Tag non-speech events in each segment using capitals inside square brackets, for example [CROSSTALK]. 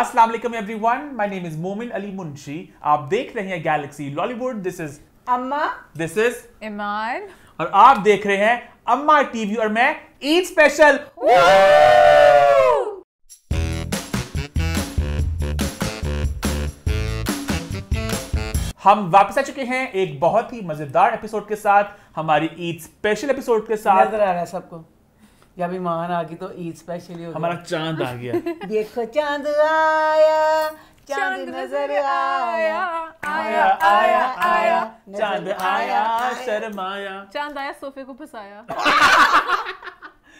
अस्सलाम वालेकुम everyone my name is मोमिन अली मुंशी आप देख रहे हैं Galaxy Lollywood this is Amma this is Iman और आप देख रहे हैं अम्मा टीवी और मैं ईद स्पेशल हम वापस आ चुके हैं एक बहुत ही मजेदार एपिसोड के साथ हमारी ईद स्पेशल एपिसोड के साथ नजर आ रहा है सबको या भी मान आ गई तो ईद स्पेशली हमारा चांद आ गया [LAUGHS] देखो चांद आया चांद नजर आया आया आया आया चांद आया शर्माया चांद आया सोफे को फंसाया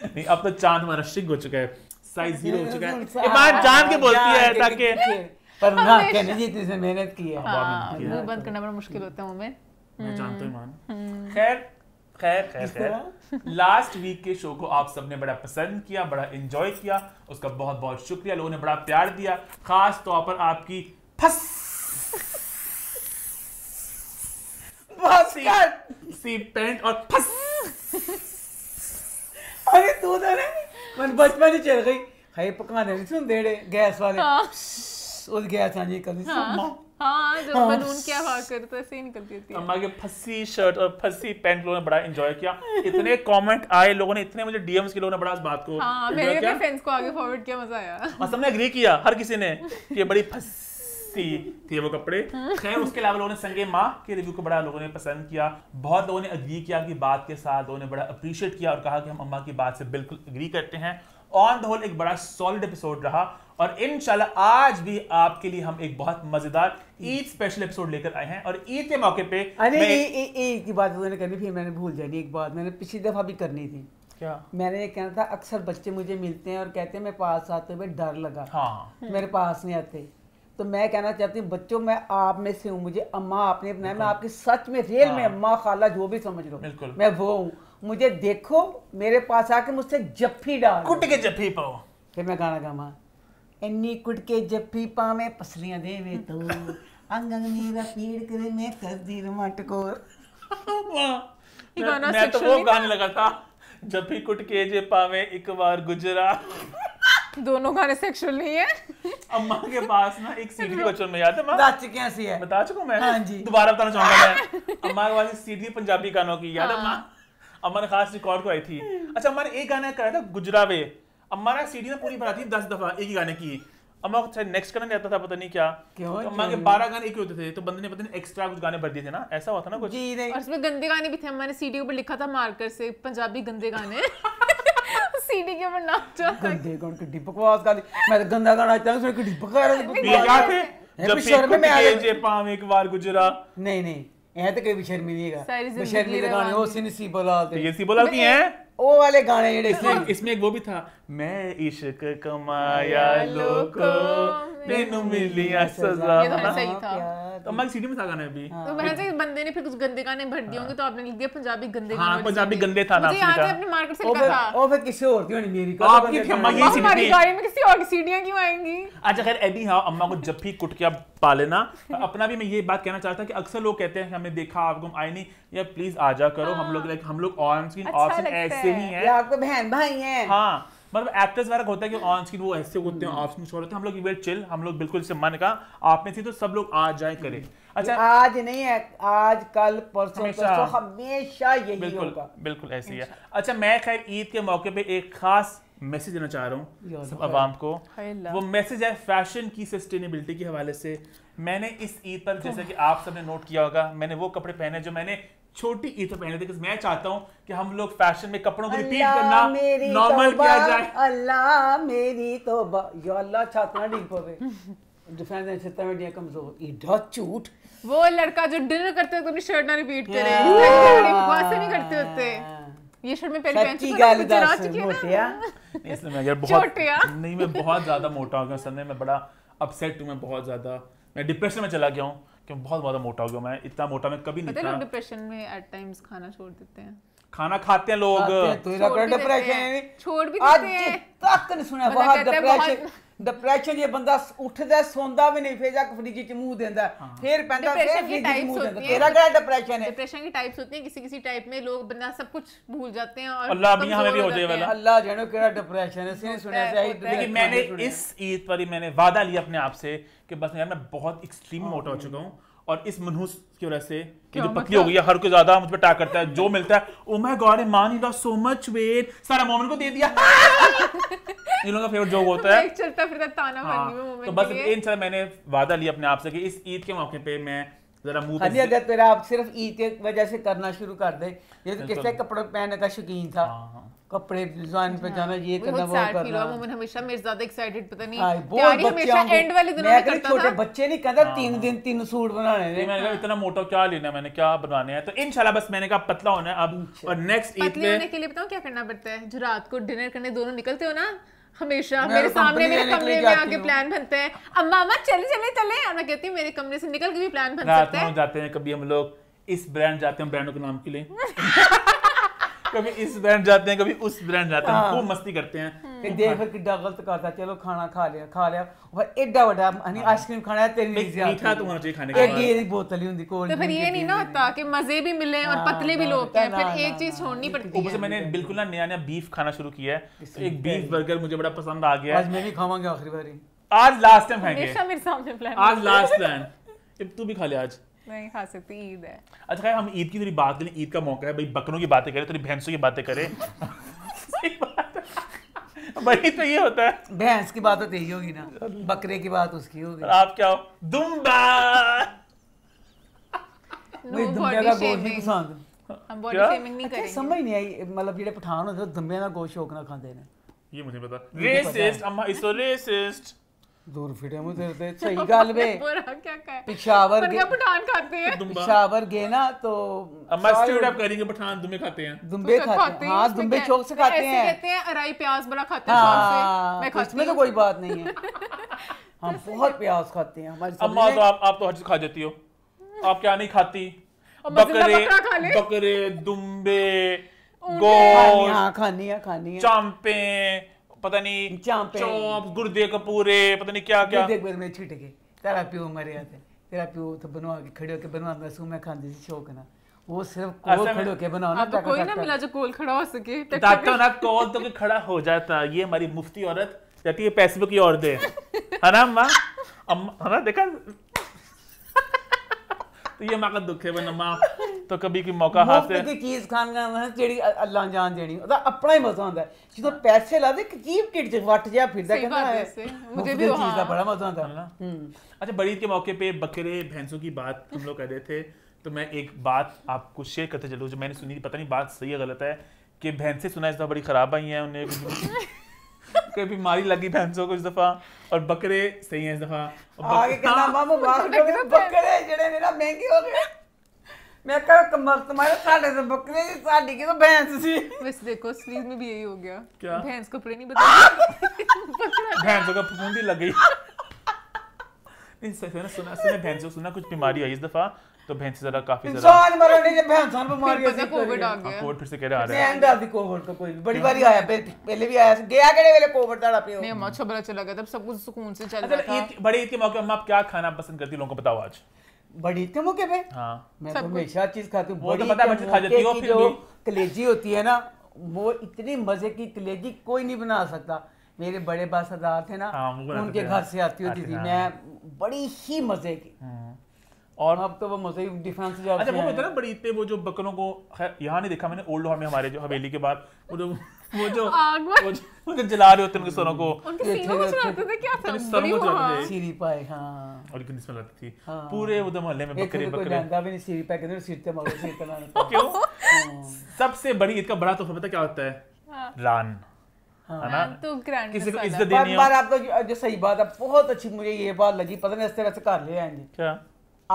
नहीं अब तो चांद हमारा शिग हो चुका है साइज जीरो हो चुका है ईमान जान के बोलती है ताकि पर ना कहने जी इतनी मेहनत की है हाँ, बंद करना बड़ा मुश्किल होता है हमें मैं जानता हूँ ईमान हम्म। खैर खैर खैर खैर लास्ट वीक के शो को आप सबने बड़ा पसंद किया बड़ा इंजॉय किया उसका बहुत बहुत शुक्रिया लोगों ने बड़ा प्यार दिया खास तौर पर आपकी फस सी, सी पेंट और फस अरे तू तो मन बचपन ही चल गई हाय पकाने सुन देड़े गैस वाले हाँ। उस गैस आने कभी सुन हाँ हाँ, हाँ हर किसी ने बड़ी थी वो कपड़े उसके अलावा माँ के रिव्यू को बड़ा लोगों ने पसंद किया बहुत लोगों ने अग्री किया बात के साथ लोगों ने बड़ा अप्रिशिएट किया और कहा कि हम अम्मा की बात से बिल्कुल अग्री करते हैं ऑन द होल एक बड़ा सॉलिड एपिसोड रहा और इन आज भी आपके लिए हम एक बहुत मजेदार ईद स्पेशल एपिसोड लेकर आए हैं और ईद के मौके पे अरे एक बात तो मैंने करनी थी मैंने भूल जानी एक बात मैंने पिछली दफा भी करनी थी क्या मैंने ये कहना था अक्सर बच्चे मुझे मिलते हैं और कहते हैं मैं पास आते हुए डर लगा हाँ हम्म। मेरे पास नहीं आते तो मैं कहना चाहती हूँ बच्चों मैं आप में से हूँ मुझे अम्मा आपने बनाया मैं आपकी सच में रियल में हाँ। अम्मा खाला जो भी समझ लो मैं वो हूँ मुझे देखो मेरे पास आके मुझसे जफ्फी डाल कुट के जफ्फी पाओ फिर मैं गाना गावा इन्नी कुट के जफ्फी पावे पसलियां देवे तो अंग अंग मेरा पीड़ करे मैं कर दी कसदी रमट कोर मैं तो वो गाने लगा था जफ्फी कुट के जे पावे एक बार गुजरा दोनों गाने सेक्सुअल नहीं है अम्मा के पास ना एक सीडी बचपन में याद है बता चुकी ऐसी है बता चुका मैं हां जी दोबारा बताना चाहूंगा मैं अम्मा के पास एक सीडी पंजाबी गानों की याद है हाँ। मां अम्मा ने खास रिकॉर्ड कराई थी अच्छा हमारे एक गाना कराया था गुजरावे अम्मा ने सीडी ना पूरी भरा थी दस दफा एक ही गाने की अम्मा को नेक्स्ट करना जाता था पता नहीं क्या तो अम्मा के बारह गाने एक ही होते थे तो बंदे ने पता नहीं एक्स्ट्रा कुछ गाने भर दिए थे ना ऐसा हुआ था ना कुछ जी नहीं और उसमें गंदे गाने भी थे हमारे सीडी ऊपर लिखा था मार्कर से पंजाबी गंदे गाने सीडी [LAUGHS] के ऊपर नाम चल गंदे गाने की बकवास गाने मैं तो गंदा गाना चाहता हूं उसमें की बकवास ये क्या थे जब पे मैं आ गए जे पाम एक बार गुजरा नहीं नहीं हैं तो कभी शर्मिलीगा शर्मिले गाने वो वाले गाने इसमें इसमें एक वो भी था मैं इश्क कमाया लोगों तो हाँ, तो तो हाँ। हाँ। अच्छा खैर अभी हां अम्मा को जब भी कुटकिया पा अपना भी मैं ये बात कहना चाहता कि अक्सर लोग कहते हैं हमें देखा आपको आई नहीं या प्लीज आ जा करो हम लोग हम लोग ऑन स्क्रीन ऑफ स्क्रीन ऐसे ही है आपको बहन भाई हैं मतलब एक्टर्स वगैरह होता है कि ऑन स्क्रीन वो ऐसे होते हैं ऑफ स्क्रीन शोर होते हैं हम लोग वेल चिल हम लोग बिल्कुल मन का आप में थी तो सब लोग आ जाए करें अच्छा आज नहीं है आज कल परसों हमेशा यही बिल्कुल बिल्कुल ऐसे ही है अच्छा मैं खैर ईद के मौके पे एक खास मैसेज देना चाह रहा हूँ सब आवाम को वो मैसेज है फैशन की सस्टेनेबिलिटी के हवाले से मैंने इस ईद पर जैसे कि आप सबने नोट किया होगा मैंने वो कपड़े पहने जो मैंने छोटी ईद पर पहने बिकॉज मैं चाहता हूँ कि हम लोग फैशन में कपड़ों को रिपीट करना नॉर्मल किया जाए अल्लाह मेरी तो अल्लाह छातना डिग पवे डिफेंस क्षेत्र में डिया कमजोर ईडा चूट वो लड़का जो डिनर करते हुए अपनी शर्ट ना रिपीट करे हाँ। बकवास नहीं करते होते हाँ। ये शर्ट में पहले पहन चुकी गाल दास मोटिया इसलिए मैं यार बहुत नहीं मैं बहुत ज्यादा मोटा हो गया सर मैं बड़ा अपसेट हूं मैं बहुत ज्यादा मैं डिप्रेशन में चला गया हूं कि बहुत ज़्यादा मोटा हो गया मैं इतना मोटा मैं कभी नहीं था डिप्रेशन में एट टाइम्स खाना छोड़ देते हैं खाना खाते हैं लोग तो छोड़ भी देते हैं आज तक नहीं सुना बहुत डिप्रेशन ਡਿਪਰੈਸ਼ਨ ਜੇ ਬੰਦਾ ਉੱਠਦਾ ਸੌਂਦਾ ਵੀ ਨਹੀਂ ਫੇਰ ਜਾ ਕਫਰੀਜੀ ਚ ਮੂੰਹ ਦਿੰਦਾ ਫੇਰ ਪੈਂਦਾ ਫੇਰ ਚ ਮੂੰਹ ਦਿੰਦਾ की टाइप्स होती हैं किसी किसी टाइप में लोग बंदा सब कुछ भूल जाते हैं और अल्लाह भी हमें भी हो जाए वाला अल्लाह जानो केड़ा डिप्रेशन है इसने सुना लेकिन मैंने इस ईद पर ही मैंने वादा लिया अपने आप से कि बस यार मैं बहुत एक्सट्रीम मोटा हो चुका हूँ और इस मनहूस की वजह से कि जो पतली हो गई है हर कोई ज्यादा मुझ पर अटैक करता है जो मिलता है ओ माय गॉड मान ही सो मच वेट सारा मोमेंट को दे दिया इन लोगों का फेवरेट जोक होता है चलता फिरता ताना हाँ, तो बस इन मैंने वादा लिया अपने आप से कि इस ईद के मौके पे मैं जरा मुंह खाली अगर तेरा आप सिर्फ ईद के वजह से करना शुरू कर दे ये तो किससे कपड़े पहनने का शौकीन था हाँ, हाँ। कपड़े डिजाइन अच्छा। पे जाना ये करना वो करना मोमेंट हमेशा मेरे ज्यादा एक्साइटेड पता नहीं तैयारी हमेशा एंड वाले दिनों में करता छोटे बच्चे नहीं कहता तीन हाँ। दिन तीन सूट बनाने तो हैं मैंने कहा इतना मोटा क्या लेना मैंने क्या बनवाने हैं तो इंशाल्लाह बस मैंने कहा पतला होना है अब अच्छा। और नेक्स्ट ईद पे पतले होने के लिए बताओ क्या करना पड़ता है जो रात को डिनर करने दोनों निकलते हो ना हमेशा मेरे तो सामने मेरे कमरे में आके प्लान बनते हैं अब मामा चले चले चले और मैं कहती हूँ मेरे कमरे से निकल के भी प्लान बन सकता हैं जाते हैं कभी हम लोग इस ब्रांड जाते हैं ब्रांडों के नाम के लिए [LAUGHS] कभी इस ब्रांड जाते हैं कभी उस ब्रांड जाते हैं खूब हाँ। मस्ती करते हैं हम्म। देख फिर किड्डा गलत करता चलो खाना खा लिया खा लिया और एड्डा बड़ा यानी हाँ। आइसक्रीम खाना है तेरी मीठा तो होना चाहिए खाने का एक ये बोतल ही होती कोल्ड तो फिर ये नहीं ना होता कि मजे भी मिले और हाँ, पतले भी लोग हैं फिर एक चीज छोड़नी तो पड़ती है मैंने बिल्कुल ना नया नया बीफ खाना शुरू किया है एक बीफ बर्गर मुझे बड़ा पसंद आ गया आज मैं भी खाऊंगा आखिरी बारी आज लास्ट टाइम खाएंगे हमेशा मेरे सामने प्लान आज लास्ट प्लान तू भी खा ले आज नहीं खा हाँ, सकती ईद है अच्छा हम ईद की थोड़ी बात करें ईद का मौका है भाई बकरों की बातें करें थोड़ी भैंसों की बातें करें वही तो ये होता है भैंस की बात तो यही होगी ना बकरे की बात उसकी होगी आप क्या हो दुम्बा no दुम्बे का गोश्त नहीं पसंद हम बॉडी शेमिंग नहीं अच्छा, करेंगे समझ नहीं आई मतलब पठान ਪਠਾਨ ਹੁੰਦੇ दूर फिटे मुंह तेरे सही गाल में पिशावर गे पठान खाते हैं पिशावर गे ना तो अम्मा स्ट्रेट अप करेंगे पठान दुम्बे खाते हैं दुम्बे खाते हैं हाँ दुम्बे चौक से खाते हैं ऐसे कहते हैं अराई प्याज बड़ा खाते हैं हां मैं तो खाती हूं तो कोई बात नहीं है [LAUGHS] हम हाँ, तो बहुत प्याज खाते हैं हमारी अम्मा तो आप आप तो हर चीज खा जाती हो आप क्या नहीं खाती बकरे बकरे दुम्बे गोश्त खानी है खानी है चांपे पता नहीं चौप गुर्दे कपूरे पता नहीं क्या क्या देख मेरे छीट के तेरा पियो मरे आते तेरा पियो तो बनवा के खड़े होके बनवा मैं सुमे खान दी शौक ना वो सिर्फ कोल खड़े के बनाओ ना तो कोई ना मिला जो कोल खड़ा हो सके डॉक्टर तो तो ना कोल तो के खड़ा हो जाता ये हमारी मुफ्ती औरत जाती है पैसे की और दे है ना अम्मा अम्मा है ना देखा तो ये माँ का दुख है अम्मा तो कभी कोई मौका ਹਾਸੇ ਮੁਫਤ चीज खान का ਦਾ मतलब जेडी अल्लाह जान ਜਾਨ ओदा अपना ही मजा आंदा है जदों हाँ। पैसे लादे ਕੀਪ किट ਚ वट जा फिरदा कहना है मुझे भी चीज का बड़ा मजा आंदा है ना हम्म। अच्छा बड़ी के मौके पे बकरे भैंसों की बात तुम लोग कह रहे थे तो मैं एक बात आपको शेयर करते चलूं जो मैंने सुनी पता नहीं बात सही है गलत है कि भैंसें सुना इस दफ़ा बड़ी ख़राब आई हैं उन्हें [LAUGHS] कोई बीमारी लगी भैंसों को इस दफ़ा और बकरे सही हैं इस दफ़ा आगे कहना मामू [LAUGHS] बकरे तो जड़े महंगे हो गए मैं कह रहा कमर तुम्हारे साडे से बकरे की साडी की तो भैंस सी बस देखो स्लीव में भी यही हो गया क्या भैंस को कपड़े नहीं बता [LAUGHS] भैंस का फफूंदी लग गई नहीं सही सुना सुना सुना को सुना कुछ बीमारी आई इस दफा तो भैंस जरा काफी जरा इंसान मरा नहीं जब भैंस और बीमारी ऐसे कोविड आ गया कोविड हाँ, फिर से कह रहा आ रहा है एंड आ दी कोविड का कोई बड़ी बारी आया पहले भी आया गया केड़े वेले कोविड दाड़ा पे नहीं अम्मा अच्छा चला गया तब सब कुछ सुकून से चल अच्छा, रहा था बड़े ईद के मौके अम्मा आप क्या खाना पसंद करती लोगों को बताओ आज बड़ी के मौके पे हाँ। मैं तो हमेशा चीज खाती हूँ तो बड़ी पता खा जाती की जो कलेजी होती है ना वो इतनी मजे की कलेजी कोई नहीं बना सकता मेरे बड़े बासदार थे ना हाँ, उनके घर से आती होती अच्छा। थी मैं बड़ी ही मजे की हम्म। और अब तो वो मजे डिफरेंस अच्छा वो होता है ना बड़ी इतने वो जो बकरों को यहाँ नहीं देखा मैंने ओल्ड हॉल में हमारे जो हवेली के बाद वो जो वो जो आग वो जो, जो जला रहे होते हैं उनके सरों को उनके सीनों को जलाते थे क्या था सरों को जलाते थे सीरी पाए हाँ और कितनी स्मेल आती थी हाँ। पूरे वो मोहल्ले में तो बकरे बकरे जानता भी नहीं सीरी पाए कितने सीरते मारो सीरते मारो क्यों हाँ। सबसे बड़ी ईद का बड़ा तोहफा पता क्या होता है हाँ। रान हाँ। तो किसी को इज्जत देनी बार आप तो जो सही बात है बहुत अच्छी मुझे ये बात लगी पता नहीं ऐसे वैसे कर ले आएंगे क्या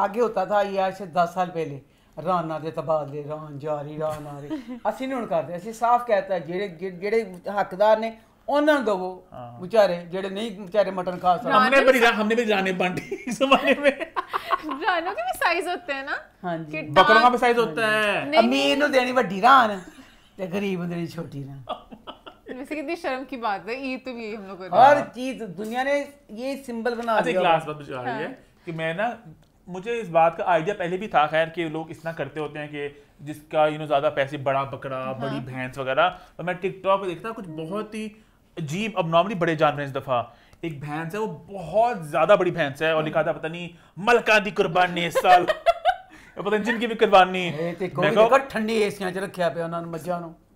आगे होता था ये आज से दस साल पहले ਰਾਨਾ ਦੇ ਤਬਾਦਲੇ ਰਾਨ ਜਾਰੀ ਰਾਨਾ ਦੇ ਅਸੀਂ ਨਹੀਂ ਹੁਣ ਕਰਦੇ ਅਸੀਂ ਸਾਫ਼ ਕਹਤਾ ਜਿਹੜੇ ਜਿਹੜੇ ਹੱਕਦਾਰ ਨੇ ਉਹਨਾਂ ਨੂੰ ਦਵੋ ਵਿਚਾਰੇ ਜਿਹੜੇ नहीं बेचारे मटन खा सकते हमने भी हमने भी जाने बांटी जमाने में रानों के भी साइज होते हैं ना हाँ जी बकरों का भी साइज होता हाँ है अमीर नु देनी बड़ी रान ते गरीब नु देनी छोटी रान वैसे कितनी शर्म की बात है ईद तो भी हम लोग हर हाँ। चीज दुनिया ने ये सिंबल बना दिया अच्छा एक लास्ट बात बचा रही है हाँ। कि मैं ना मुझे इस बात का आइडिया पहले भी था खैर कि लोग इतना करते होते हैं कि जिसका यू नो ज़्यादा पैसे बड़ा बकरा हाँ। बड़ी भैंस वगैरह तो मैं टिकटॉक पे देखता कुछ बहुत ही अजीब अब नॉर्मली बड़े जानवर इस दफ़ा एक भैंस है वो बहुत ज़्यादा बड़ी भैंस है और हाँ। लिखा था पता नहीं मलका दी कुर्बानी इस साल [LAUGHS] पता नहीं जिनकी भी कुर्बानी ठंडी ਮੈਂ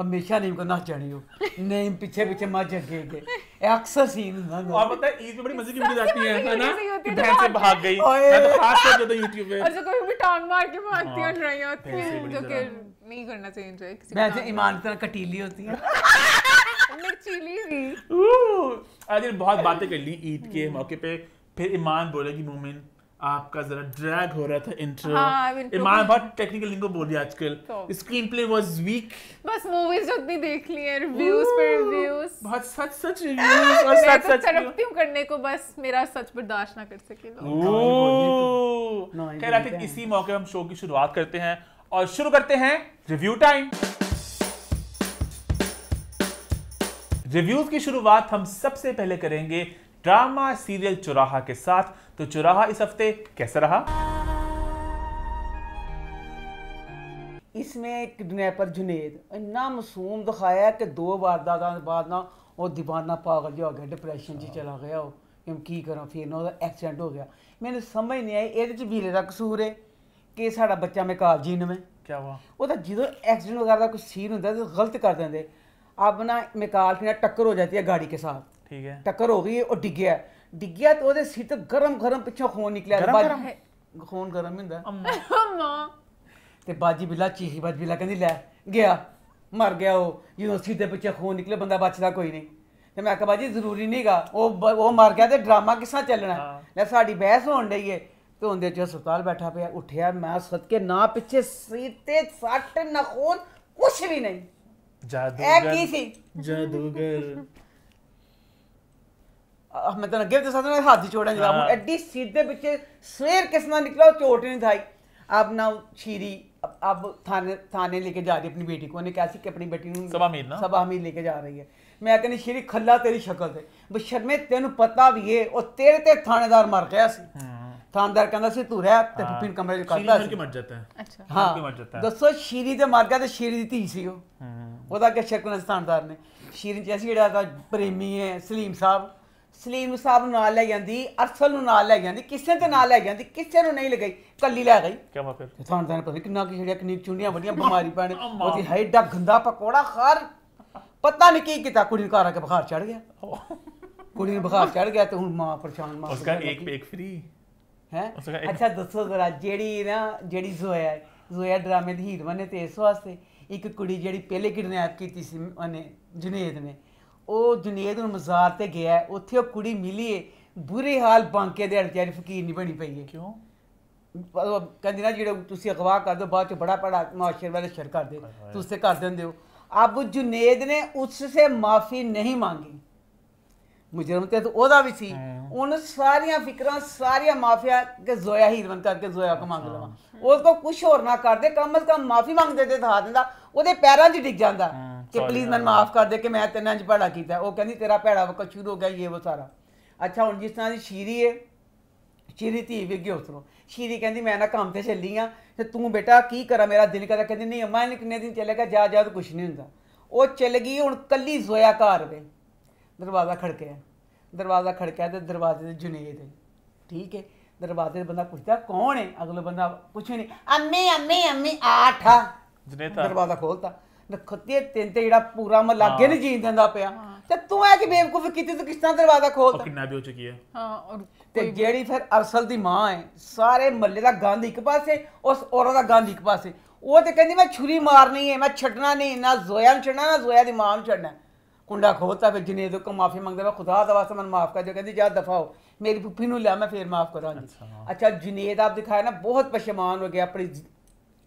ਹਮੇਸ਼ਾ नहीं ਕੋ ਨਾ ਚੜਿਓ पीछे ਪਿੱਛੇ ਪਿੱਛੇ ਮਾ ਜਗੇ अक्सर सीन और पता है ईद में बड़ी मजे की वीडियोस आती हैं है ना तो भैंस से भाग गई मैं तो खास कर देता तो YouTube पे और कोई भी टांग मार के भागती है रही हाँ। होती है जो कि नहीं करना चाहिए एंजॉय किसी भैंस ईमान तरह कटीली होती है मिर्चीली भी आज बहुत बातें कर ली ईद के मौके पे फिर ईमान बोलेगी मोमिन आपका जरा ड्रैग हो रहा था इंट्रो हाँ, तो बहुत टेक्निकल लिंगो बोल रही आजकल स्क्रीन प्ले वाज वीक बस मूवीज जो इतनी देख ली है रिव्यूज पर रिव्यूज बहुत सच सच रिव्यूज [LAUGHS] और सच तो सच तड़पती हूँ करने को बस मेरा सच बर्दाश्त ना कर सके लोग खैर आखिर इसी मौके हम शो की शुरुआत करते हैं और शुरू करते हैं रिव्यू टाइम रिव्यूज की शुरुआत हम सबसे पहले करेंगे ड्रामा सीरियल चुराहा के साथ तो चुराहा इस हफ्ते कैसा रहा इसमें एक किडनैपर जुनेद इन्ना मासूम दिखाया कि दो वारदात बाद ना वो दीवाना पागल जो हो गया डिप्रैशन च चला गया वो की करा फिर ना एक्सीडेंट हो गया मैंने समझ नहीं आई एह्दे च वीरे दा कसूर है कि साढ़ा बच्चा मकाब जीन में क्या हुआ ओह्दा जो एक्सीडेंट वगैरह कोई सीन होंगे तो गलत कर देंगे अपना मेकाल फिर टक्कर हो जाती है गाड़ी के साथ ठीक है टक्कर हो गई और डिग गया ਡਿੱਗਿਆ ਤੇ ਉਹਦੇ ਸਿਰ ਤੋਂ ਗਰਮ ਗਰਮ ਪਿੱਛੋਂ ਖੂਨ ਨਿਕਲਿਆ ਗਰਮ ਗਰਮ ਖੂਨ ਗਰਮ ਹੁੰਦਾ ਅੰਮਾ ਤੇ ਬਾਜੀ ਬਿੱਲਾ ਚੀਹੀ ਬਾਜੀ ਬਿੱਲਾ ਕਹਿੰਦੀ ਲੈ ਗਿਆ ਮਰ ਗਿਆ ਉਹ ਜਦੋਂ ਸਿੱਧੇ ਪਿੱਛੇ ਖੂਨ ਨਿਕਲੇ ਬੰਦਾ ਬਚਦਾ ਕੋਈ ਨਹੀਂ ਤੇ ਮੈਂ ਕਿਹਾ ਬਾਜੀ ਜ਼ਰੂਰੀ ਨਹੀਂਗਾ ਉਹ ਉਹ ਮਰ ਗਿਆ ਤੇ ਡਰਾਮਾ ਕਿਸਾ ਚੱਲਣਾ ਲੈ ਸਾਡੀ ਬਹਿਸ ਹੋਣ ਡਈ ਏ ਤੇ ਹੁੰਦੇ ਚ ਹਸਪਤਾਲ ਬੈਠਾ ਪਿਆ ਉੱਠਿਆ ਮੈਂ ਸਦਕੇ ਨਾ ਪਿੱਛੇ ਸੀਤੇ ਸੱਟ ਨਖੂਨ ਕੁਛ ਵੀ ਨਹੀਂ ਜਾਦੂਗਰ ਇਹ ਕੀ ਸੀ ਜਾਦੂਗਰ ਮੈਂ ਤਾਂ ਅੱਗੇ ਵੀ ਦੱਸਾਂ ਨਾ ਹੱਥ ਚੋੜਾਂ ਜਵਾਬ ਐਡੀ ਸੀਟ ਦੇ ਵਿੱਚ ਸਵੇਰ ਕਿਸਮਾ ਨਿਕਲਾ ਉਹ ਚੋਟ ਨਹੀਂ ਥਾਈ ਆਪ ਨਾ ਛੀਰੀ ਸ਼ੀਰੀ अब थाने थाने लेके जा रही अपनी बेटी ਕੈਸੀ ਕਿ ਆਪਣੀ ਬੇਟੀ ਨੂੰ ਸਭਾ ਮੀਰ ਨਾ ਸਭਾ ਮੀਰ ਲੈ ਕੇ ਜਾ ਰਹੀ ਹੈ ਮੈਂ ਕਹਿੰਦੀ ਛੀਰੀ ਖੱਲਾ ਤੇਰੀ ਸ਼ਕਲ ਤੇ ਬਸ਼ਰਮੇ ਤੈਨੂੰ ਪਤਾ ਵੀ ਏ ਉਹ ਤੇਰੇ ਤੇ ਥਾਣੇਦਾਰ ਮਰ ਗਿਆ ਸੀ ਥਾਣੇਦਾਰ ਕਹਿੰਦਾ ਸੀ ਤੂੰ ਰਹਿ ਤੇ ਫਿਰ ਕਮਰੇ ਚ ਕਰਦਾ ਸੀ ਸ਼ੀਰੀ ਮਰ ਜਾਂਦਾ ਹੈ ਅੱਛਾ ਹਾਂ ਮਰ ਜਾਂਦਾ ਦੱਸੋ ਸ਼ੀਰੀ ਤੇ ਮਰ ਗਿਆ ਤੇ ਸ਼ੀਰੀ ਦੀ ਧੀ ਸੀ ਉਹ ਉਹਦਾ ਕਿ ਨਾਲ ਥਾਣੇਦਾਰ ਨੇ ਸ਼ੀਰੀ ਜੈਸੀ ਜਿਹੜਾ ਦਾ ਪ੍ਰੇਮੀ ਹੈ ਸਲੀਮ ਸਾਹਿਬ ਸਲੀਮ ਨੂੰ ਸਾਹਿਬ ਨੂੰ ਨਾਲ ਲੈ ਜਾਂਦੀ ਅਰਸਲ ਨੂੰ ਨਾਲ ਲੈ ਜਾਂਦੀ ਕਿਸੇ ਤੇ ਨਾਲ ਲੈ ਜਾਂਦੀ ਕਿਸੇ ਨੂੰ ਨਹੀਂ ਲਗਾਈ ਕੱਲੀ ਲੈ ਗਈ ਕਿਆ ਮਾ ਫਿਰ ਤੁਹਾਨੂੰ ਤਾਂ ਪਤਾ ਕਿੰਨਾ ਕੀ ਜਿਹੜੀਆਂ ਕਿੰਨੀ ਚੁੰਡੀਆਂ ਵੱਡੀਆਂ ਬਿਮਾਰੀ [LAUGHS] ਪੈਣ ਉਹਦੀ ਹੈਡਾ ਗੰਦਾ ਪਕੌੜਾ ਖਾਰ ਪਤਾ ਨਹੀਂ ਕੀ ਕੀਤਾ ਕੁੜੀ ਨੂੰ ਘਰ ਕੇ ਬੁਖਾਰ ਚੜ ਗਿਆ ਕੁੜੀ ਨੂੰ ਬੁਖਾਰ ਚੜ ਗਿਆ ਤੇ ਹੁਣ ਮਾਂ ਪਰੇਸ਼ਾਨ ਮਾਂ ਉਸਕਾ ਇੱਕ ਇੱਕ ਫਰੀ ਹੈ ਅੱਛਾ ਦੱਸੋ ਜ਼ਰਾ ਜਿਹੜੀ ਨਾ ਜਿਹੜੀ ਜ਼ੋਇਆ ਜ਼ੋਇਆ ਡਰਾਮੇ ਦੀ ਹੀਰ ਨੇ ਤੇ ਇਸ ਵਾਸਤੇ ਇੱਕ ਕੁੜੀ ਜਿਹੜੀ ਪਹਿਲੇ ਕਿਡਨੈਪ ਕੀਤੀ ਸੀ ਉਹਨੇ ਜੁਨੇਦ ਨੇ ਉਹ ਜੁਨੇਦ ਨੂੰ ਮਜ਼ਾਰ ਤੇ ਗਿਆ ਉੱਥੇ ਉਹ ਕੁੜੀ ਮਿਲੀ ਏ ਬੁਰੇ ਹਾਲ ਬਾਂਕੇ ਦੇ ਅੜਚਾਰੀ ਫਕੀਰ ਨਹੀਂ ਬਣੀ ਪਈ ਏ ਕਿਉਂ ਕਹਿੰਦੀ ਨਾ ਜਿਹੜਾ ਤੁਸੀਂ ਅਗਵਾ ਕਰਦੇ ਬਾਅਦ ਚ ਬੜਾ ਪੜਾ ਮਾਸ਼ਰ ਵਾਲੇ ਸ਼ਰ ਕਰਦੇ ਤੁਸੀਂ ਕਰ ਦਿੰਦੇ ਹੋ ਅਬ ਜੁਨੇਦ ਨੇ ਉਸ ਸੇ ਮਾਫੀ ਨਹੀਂ ਮੰਗੀ ਮੁਜਰਮ ਤੇ ਉਹਦਾ ਵੀ ਸੀ ਉਹਨ ਸਾਰੀਆਂ ਫਿਕਰਾਂ ਸਾਰੀਆਂ ਮਾਫੀਆ ਕੇ ਜ਼ੋਇਆ ਹੀਰਵਨ ਕਰਕੇ ਜ਼ੋਇਆ ਕੋ ਮੰਗ ਲਵਾ ਉਸ ਕੋ ਕੁਝ ਹੋਰ ਨਾ ਕਰਦੇ ਕਮ ਅਜ਼ ਕਮ ਮਾਫੀ ਮੰਗਦੇ ਤੇ ਦਿਖਾ ਦਿੰਦਾ ਉਹਦੇ ਪੈਰਾਂ 'ਚ ਡਿੱਗ ਜਾਂਦਾ ਕਿ ਪਲੀਜ਼ ਮੈਨੂੰ ਮਾਫ ਕਰ ਦੇ ਕਿ ਮੈਂ ਤੇਨਾਂ ਚ ਭੜਾ ਕੀਤਾ ਉਹ ਕਹਿੰਦੀ ਤੇਰਾ ਭੜਾ ਵਕਤ ਸ਼ੁਰੂ ਹੋ ਗਿਆ ਇਹ ਉਹ ਸਾਰਾ ਅੱਛਾ ਹੁਣ ਜਿਸ ਤਰ੍ਹਾਂ ਦੀ ਸ਼ੀਰੀ ਹੈ ਸ਼ੀਰੀ ਧੀ ਵੀ ਗਿਓ ਉਸਨੂੰ ਸ਼ੀਰੀ ਕਹਿੰਦੀ ਮੈਂ ਨਾ ਕੰਮ ਤੇ ਚੱਲੀ ਆ ਤੇ ਤੂੰ ਬੇਟਾ ਕੀ ਕਰਾਂ ਮੇਰਾ ਦਿਲ ਕਰਦਾ ਕਹਿੰਦੀ ਨਹੀਂ ਅੰਮਾ ਇਹਨੇ ਕਿੰਨੇ ਦਿਨ ਚੱਲੇਗਾ ਜਾ ਜਾ ਤਾਂ ਕੁਛ ਨਹੀਂ ਹੁੰਦਾ ਉਹ ਚੱਲ ਗਈ ਹੁਣ ਕੱਲੀ ਜ਼ੋਇਆ ਘਰ ਵੇ ਦਰਵਾਜ਼ਾ ਖੜਕਿਆ ਦਰਵਾਜ਼ਾ ਖੜਕਿਆ ਤੇ ਦਰਵਾਜ਼ੇ ਤੇ ਜੁਨੇਦ ਹੈ ਠੀਕ ਹੈ दरवाजे से बंदा पूछता कौन है अगला बंदा कुछ नहीं अम्मी अम्मी अम्मी आठ दरवाजा खोलता ਨਖੱਤੇ ਤਿੰਨ ਤੇ ਜਿਹੜਾ ਪੂਰਾ ਮਹੱਲਾ ਅੱਗੇ ਨਹੀਂ ਜੀਣ ਦਿੰਦਾ ਪਿਆ ਤੇ ਤੂੰ ਐ ਕਿ ਬੇਵਕੂਫ ਕੀਤੀ ਤੂੰ ਕਿਸ ਤਰ੍ਹਾਂ ਦਰਵਾਜ਼ਾ ਖੋਲਦਾ ਕਿੰਨਾ ਵੀ ਹੋ ਚੁੱਕੀ ਹੈ ਹਾਂ ਔਰ ਤੇ ਜਿਹੜੀ ਫਿਰ ਅਰਸਲ ਦੀ ਮਾਂ ਹੈ ਸਾਰੇ ਮਹੱਲੇ ਦਾ ਗੰਦ ਇੱਕ ਪਾਸੇ ਉਸ ਔਰਤ ਦਾ ਗੰਦ ਇੱਕ ਪਾਸੇ ਉਹ ਤੇ ਕਹਿੰਦੀ ਮੈਂ ਛੁਰੀ ਮਾਰਨੀ ਹੈ ਮੈਂ ਛੱਡਣਾ ਨਹੀਂ ਨਾ ਜ਼ੋਇਆ ਨੂੰ ਛੱਡਣਾ ਨਾ ਜ਼ੋਇਆ ਦੀ ਮਾਂ ਨੂੰ ਛੱਡਣਾ ਕੁੰਡਾ ਖੋਲਤਾ ਫਿਰ ਜਨੇਦ ਕੋ ਮਾਫੀ ਮੰਗਦਾ ਮੈਂ ਖੁਦਾ ਦਾ ਵਾਸਤੇ ਮੈਨੂੰ ਮਾਫ ਕਰ ਦਿਓ ਕਹਿੰਦੀ ਜਾ ਦਫਾ ਹੋ ਮੇਰੀ ਪੁੱਪੀ ਨੂੰ ਲਿਆ ਮੈਂ ਫੇਰ ਮਾਫ ਕਰਾਂਗੀ ਅੱਛਾ ਜਨੇਦ ਆਪ ਦਿਖਾਇਆ ਨਾ ਬਹੁਤ ਪਛਮਾਨ ਹੋ ਗਿਆ ਆਪਣੀ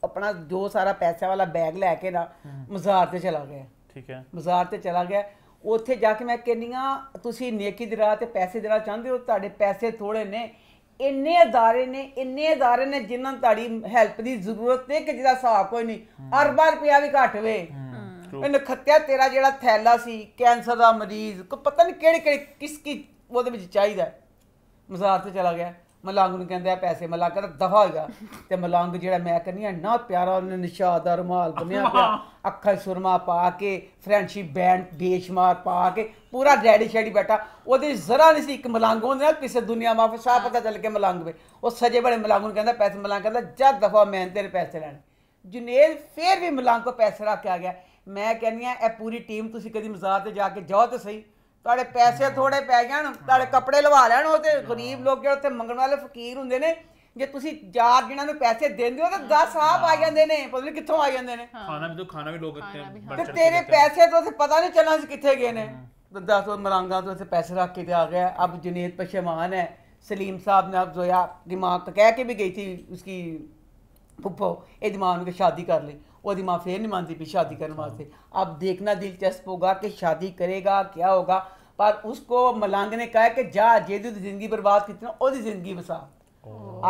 ਆਪਣਾ ਜੋ ਸਾਰਾ ਪੈਸਾ ਵਾਲਾ ਬੈਗ ਲੈ ਕੇ ਨਾ ਮਜ਼ਾਰ ਤੇ ਚਲਾ ਗਿਆ ਠੀਕ ਹੈ ਮਜ਼ਾਰ ਤੇ ਚਲਾ ਗਿਆ ਉੱਥੇ ਜਾ ਕੇ ਮੈਂ ਕਹਿੰਨੀ ਤੁਸੀਂ ਨੇਕੀ ਦੀ ਰਾਹ ਤੇ ਪੈਸੇ ਦੇ ਰਾਹ ਚਾਹੁੰਦੇ ਹੋ ਤੁਹਾਡੇ ਪੈਸੇ ਥੋੜੇ ਨੇ ਇੰਨੇ ਅਦਾਰੇ ਨੇ ਇੰਨੇ ਅਦਾਰੇ ਨੇ ਜਿਨ੍ਹਾਂ ਤੁਹਾਡੀ ਹੈਲਪ ਦੀ ਜ਼ਰੂਰਤ ਨਹੀਂ ਕਿ ਜਿਹਦਾ ਹਿਸਾਬ ਕੋਈ ਨਹੀਂ ਅਰਬਾਂ ਰੁਪਿਆ ਵੀ ਘੱਟ ਵੇ ਇਹਨ ਖੱਤਿਆ ਤੇਰਾ ਜਿਹੜਾ ਥੈਲਾ ਸੀ ਕੈਂਸਰ ਦਾ ਮਰੀਜ਼ ਕੋ ਪਤਾ ਨਹੀਂ ਕਿਹੜੇ ਕਿਹੜੇ ਕਿਸ ਕੀ ਉਹਦੇ ਵਿੱਚ ਚਾਹੀਦਾ ਮਜ਼ਾਰ ਤੇ ਚਲਾ ਗਿਆ ਮਲੰਗ ਨੂੰ ਕਹਿੰਦਾ ਪੈਸੇ ਮਲੰਗ ਕਹਿੰਦਾ ਦਫਾ ਹੋ ਜਾ ਤੇ ਮਲੰਗ ਜਿਹੜਾ ਮੈਂ ਕਹਿੰਨੀ ਆ ਨਾ ਪਿਆਰਾ ਉਹਨੇ ਨਿਸ਼ਾ ਦਾ ਰਮਾਲ ਦੁਨੀਆ ਪਿਆ ਅੱਖਾਂ ਸੁਰਮਾ ਪਾ ਕੇ ਫ੍ਰੈਂਚੀ ਬੈਂਡ ਬੇਸ਼ਮਾਰ ਪਾ ਕੇ ਪੂਰਾ ਡੈਡੀ ਸ਼ੈਡੀ ਬੈਠਾ ਉਹਦੇ ਜ਼ਰਾ ਨਹੀਂ ਸੀ ਇੱਕ ਮਲੰਗ ਉਹਨੇ ਨਾਲ ਕਿਸੇ ਦੁਨੀਆ ਮਾਫ ਸਾਹ ਪਤਾ ਚੱਲ ਕੇ ਮਲੰਗ ਵੇ ਉਹ ਸਜੇ ਬੜੇ ਮਲੰਗ ਨੂੰ ਕਹਿੰਦਾ ਪੈਸੇ ਮਲੰਗ ਕਹਿੰਦਾ ਜਦ ਦਫਾ ਮੈਂ ਤੇਰੇ ਪੈਸੇ ਲੈਣ ਜੁਨੇਦ ਫੇਰ ਵੀ ਮਲੰਗ ਕੋ ਪੈਸੇ ਰੱਖ ਕੇ ਆ ਗਿਆ ਮੈਂ ਕਹਿੰਨੀ ਆ ਇਹ ਪੂਰੀ ਟੀਮ ਤੁਸੀਂ ਕਦੀ ਮਜ਼ਾਕ ਤੇ ਜਾ ਕੇ ਜਾਓ ਤੇ ਸਹੀ ਤੁਹਾਡੇ ਪੈਸੇ ਥੋੜੇ ਪੈ ਜਾਣ ਤੁਹਾਡੇ ਕੱਪੜੇ ਲਵਾ ਲੈਣ ਉਹ ਤੇ ਗਰੀਬ ਲੋਕ ਜਿਹੜੇ ਉੱਥੇ ਮੰਗਣ ਵਾਲੇ ਫਕੀਰ ਹੁੰਦੇ ਨੇ ਜੇ ਤੁਸੀਂ ਯਾਰ ਜਿਹਨਾਂ ਨੂੰ ਪੈਸੇ ਦਿੰਦੇ ਹੋ ਤਾਂ 10 ਆਪ ਆ ਜਾਂਦੇ ਨੇ ਪਤਾ ਨਹੀਂ ਕਿੱਥੋਂ ਆ ਜਾਂਦੇ ਨੇ ਖਾਣਾ ਵੀ ਤਾਂ ਖਾਣਾ ਵੀ ਲੋਕ ਇੱਥੇ ਤੇ ਤੇਰੇ ਪੈਸੇ ਤੋਂ ਪਤਾ ਨਹੀਂ ਚੱਲਣਾ ਸੀ ਕਿੱਥੇ ਗਏ ਨੇ ਦੱਸ ਉਹ ਮਰਾਂਗਾ ਤੋਂ ਇੱਥੇ ਪੈਸੇ ਰੱਖ ਕੇ ਤੇ ਆ ਗਿਆ ਅਬ ਜੁਨੇਦ ਪਸ਼ਮਾਨ ਹੈ ਸਲੀਮ ਸਾਹਿਬ ਨੇ ਅਬ ਜ਼ੋਇਆ ਦਿਮਾਗ ਕਹਿ ਕੇ ਵੀ ਗਈ ਸੀ ਉਸकी ਫੁੱਫੋ ਇਹ ਦਿਮਾਗ ਨੂੰ ਕਿ ਸ਼ਾਦੀ ਕਰ ਲਈ और माँ फिर नहीं मानती भी शादी करने वास्ते अब देखना दिलचस्प होगा कि शादी करेगा क्या होगा पर उसको मलांग ने कहा कि जा जे जिंदगी बर्बाद कितना और जिंदगी बसा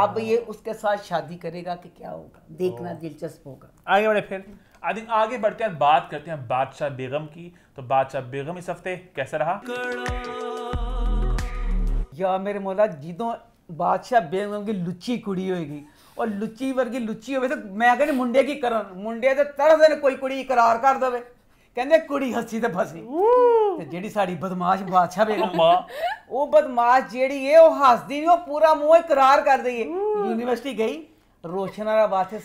अब ये उसके साथ शादी करेगा कि क्या होगा देखना दिलचस्प होगा आगे बढ़े फिर आई थिंक आगे बढ़ते हैं बात करते हैं बादशाह बेगम की तो बादशाह बेगम इस हफ्ते कैसा रहा या मेरे मौला जिदों बादशाह बेगम की लुच्ची कुड़ी होगी ਉਹ ਲੁੱਚੀ ਵਰਗੀ ਲੁੱਚੀ ਹੋਵੇ ਤਾਂ ਮੈਂ ਕਹਿੰਦੀ ਮੁੰਡੇ ਕੀ ਕਰਨ ਮੁੰਡੇ ਤੇ ਤਰਸ ਨੇ ਕੋਈ ਕੁੜੀ ਇਕਰਾਰ ਕਰ ਦਵੇ ਕਹਿੰਦੇ ਕੁੜੀ ਹੱਸੀ ਤੇ ਫਸੀ ਤੇ ਜਿਹੜੀ ਸਾਡੀ ਬਦਮਾਸ਼ ਬਾਦਸ਼ਾਹ ਬੇਗਮ ਉਹ ਬਦਮਾਸ਼ ਜਿਹੜੀ ਏ ਉਹ ਹੱਸਦੀ ਨਹੀਂ ਉਹ ਪੂਰਾ ਮੂੰਹ ਇਕਰਾਰ ਕਰ ਦਈ ਯੂਨੀਵਰਸਿਟੀ ਗਈ ਰੋਸ਼ਨਾਰਾ ਵਾਸਤੇ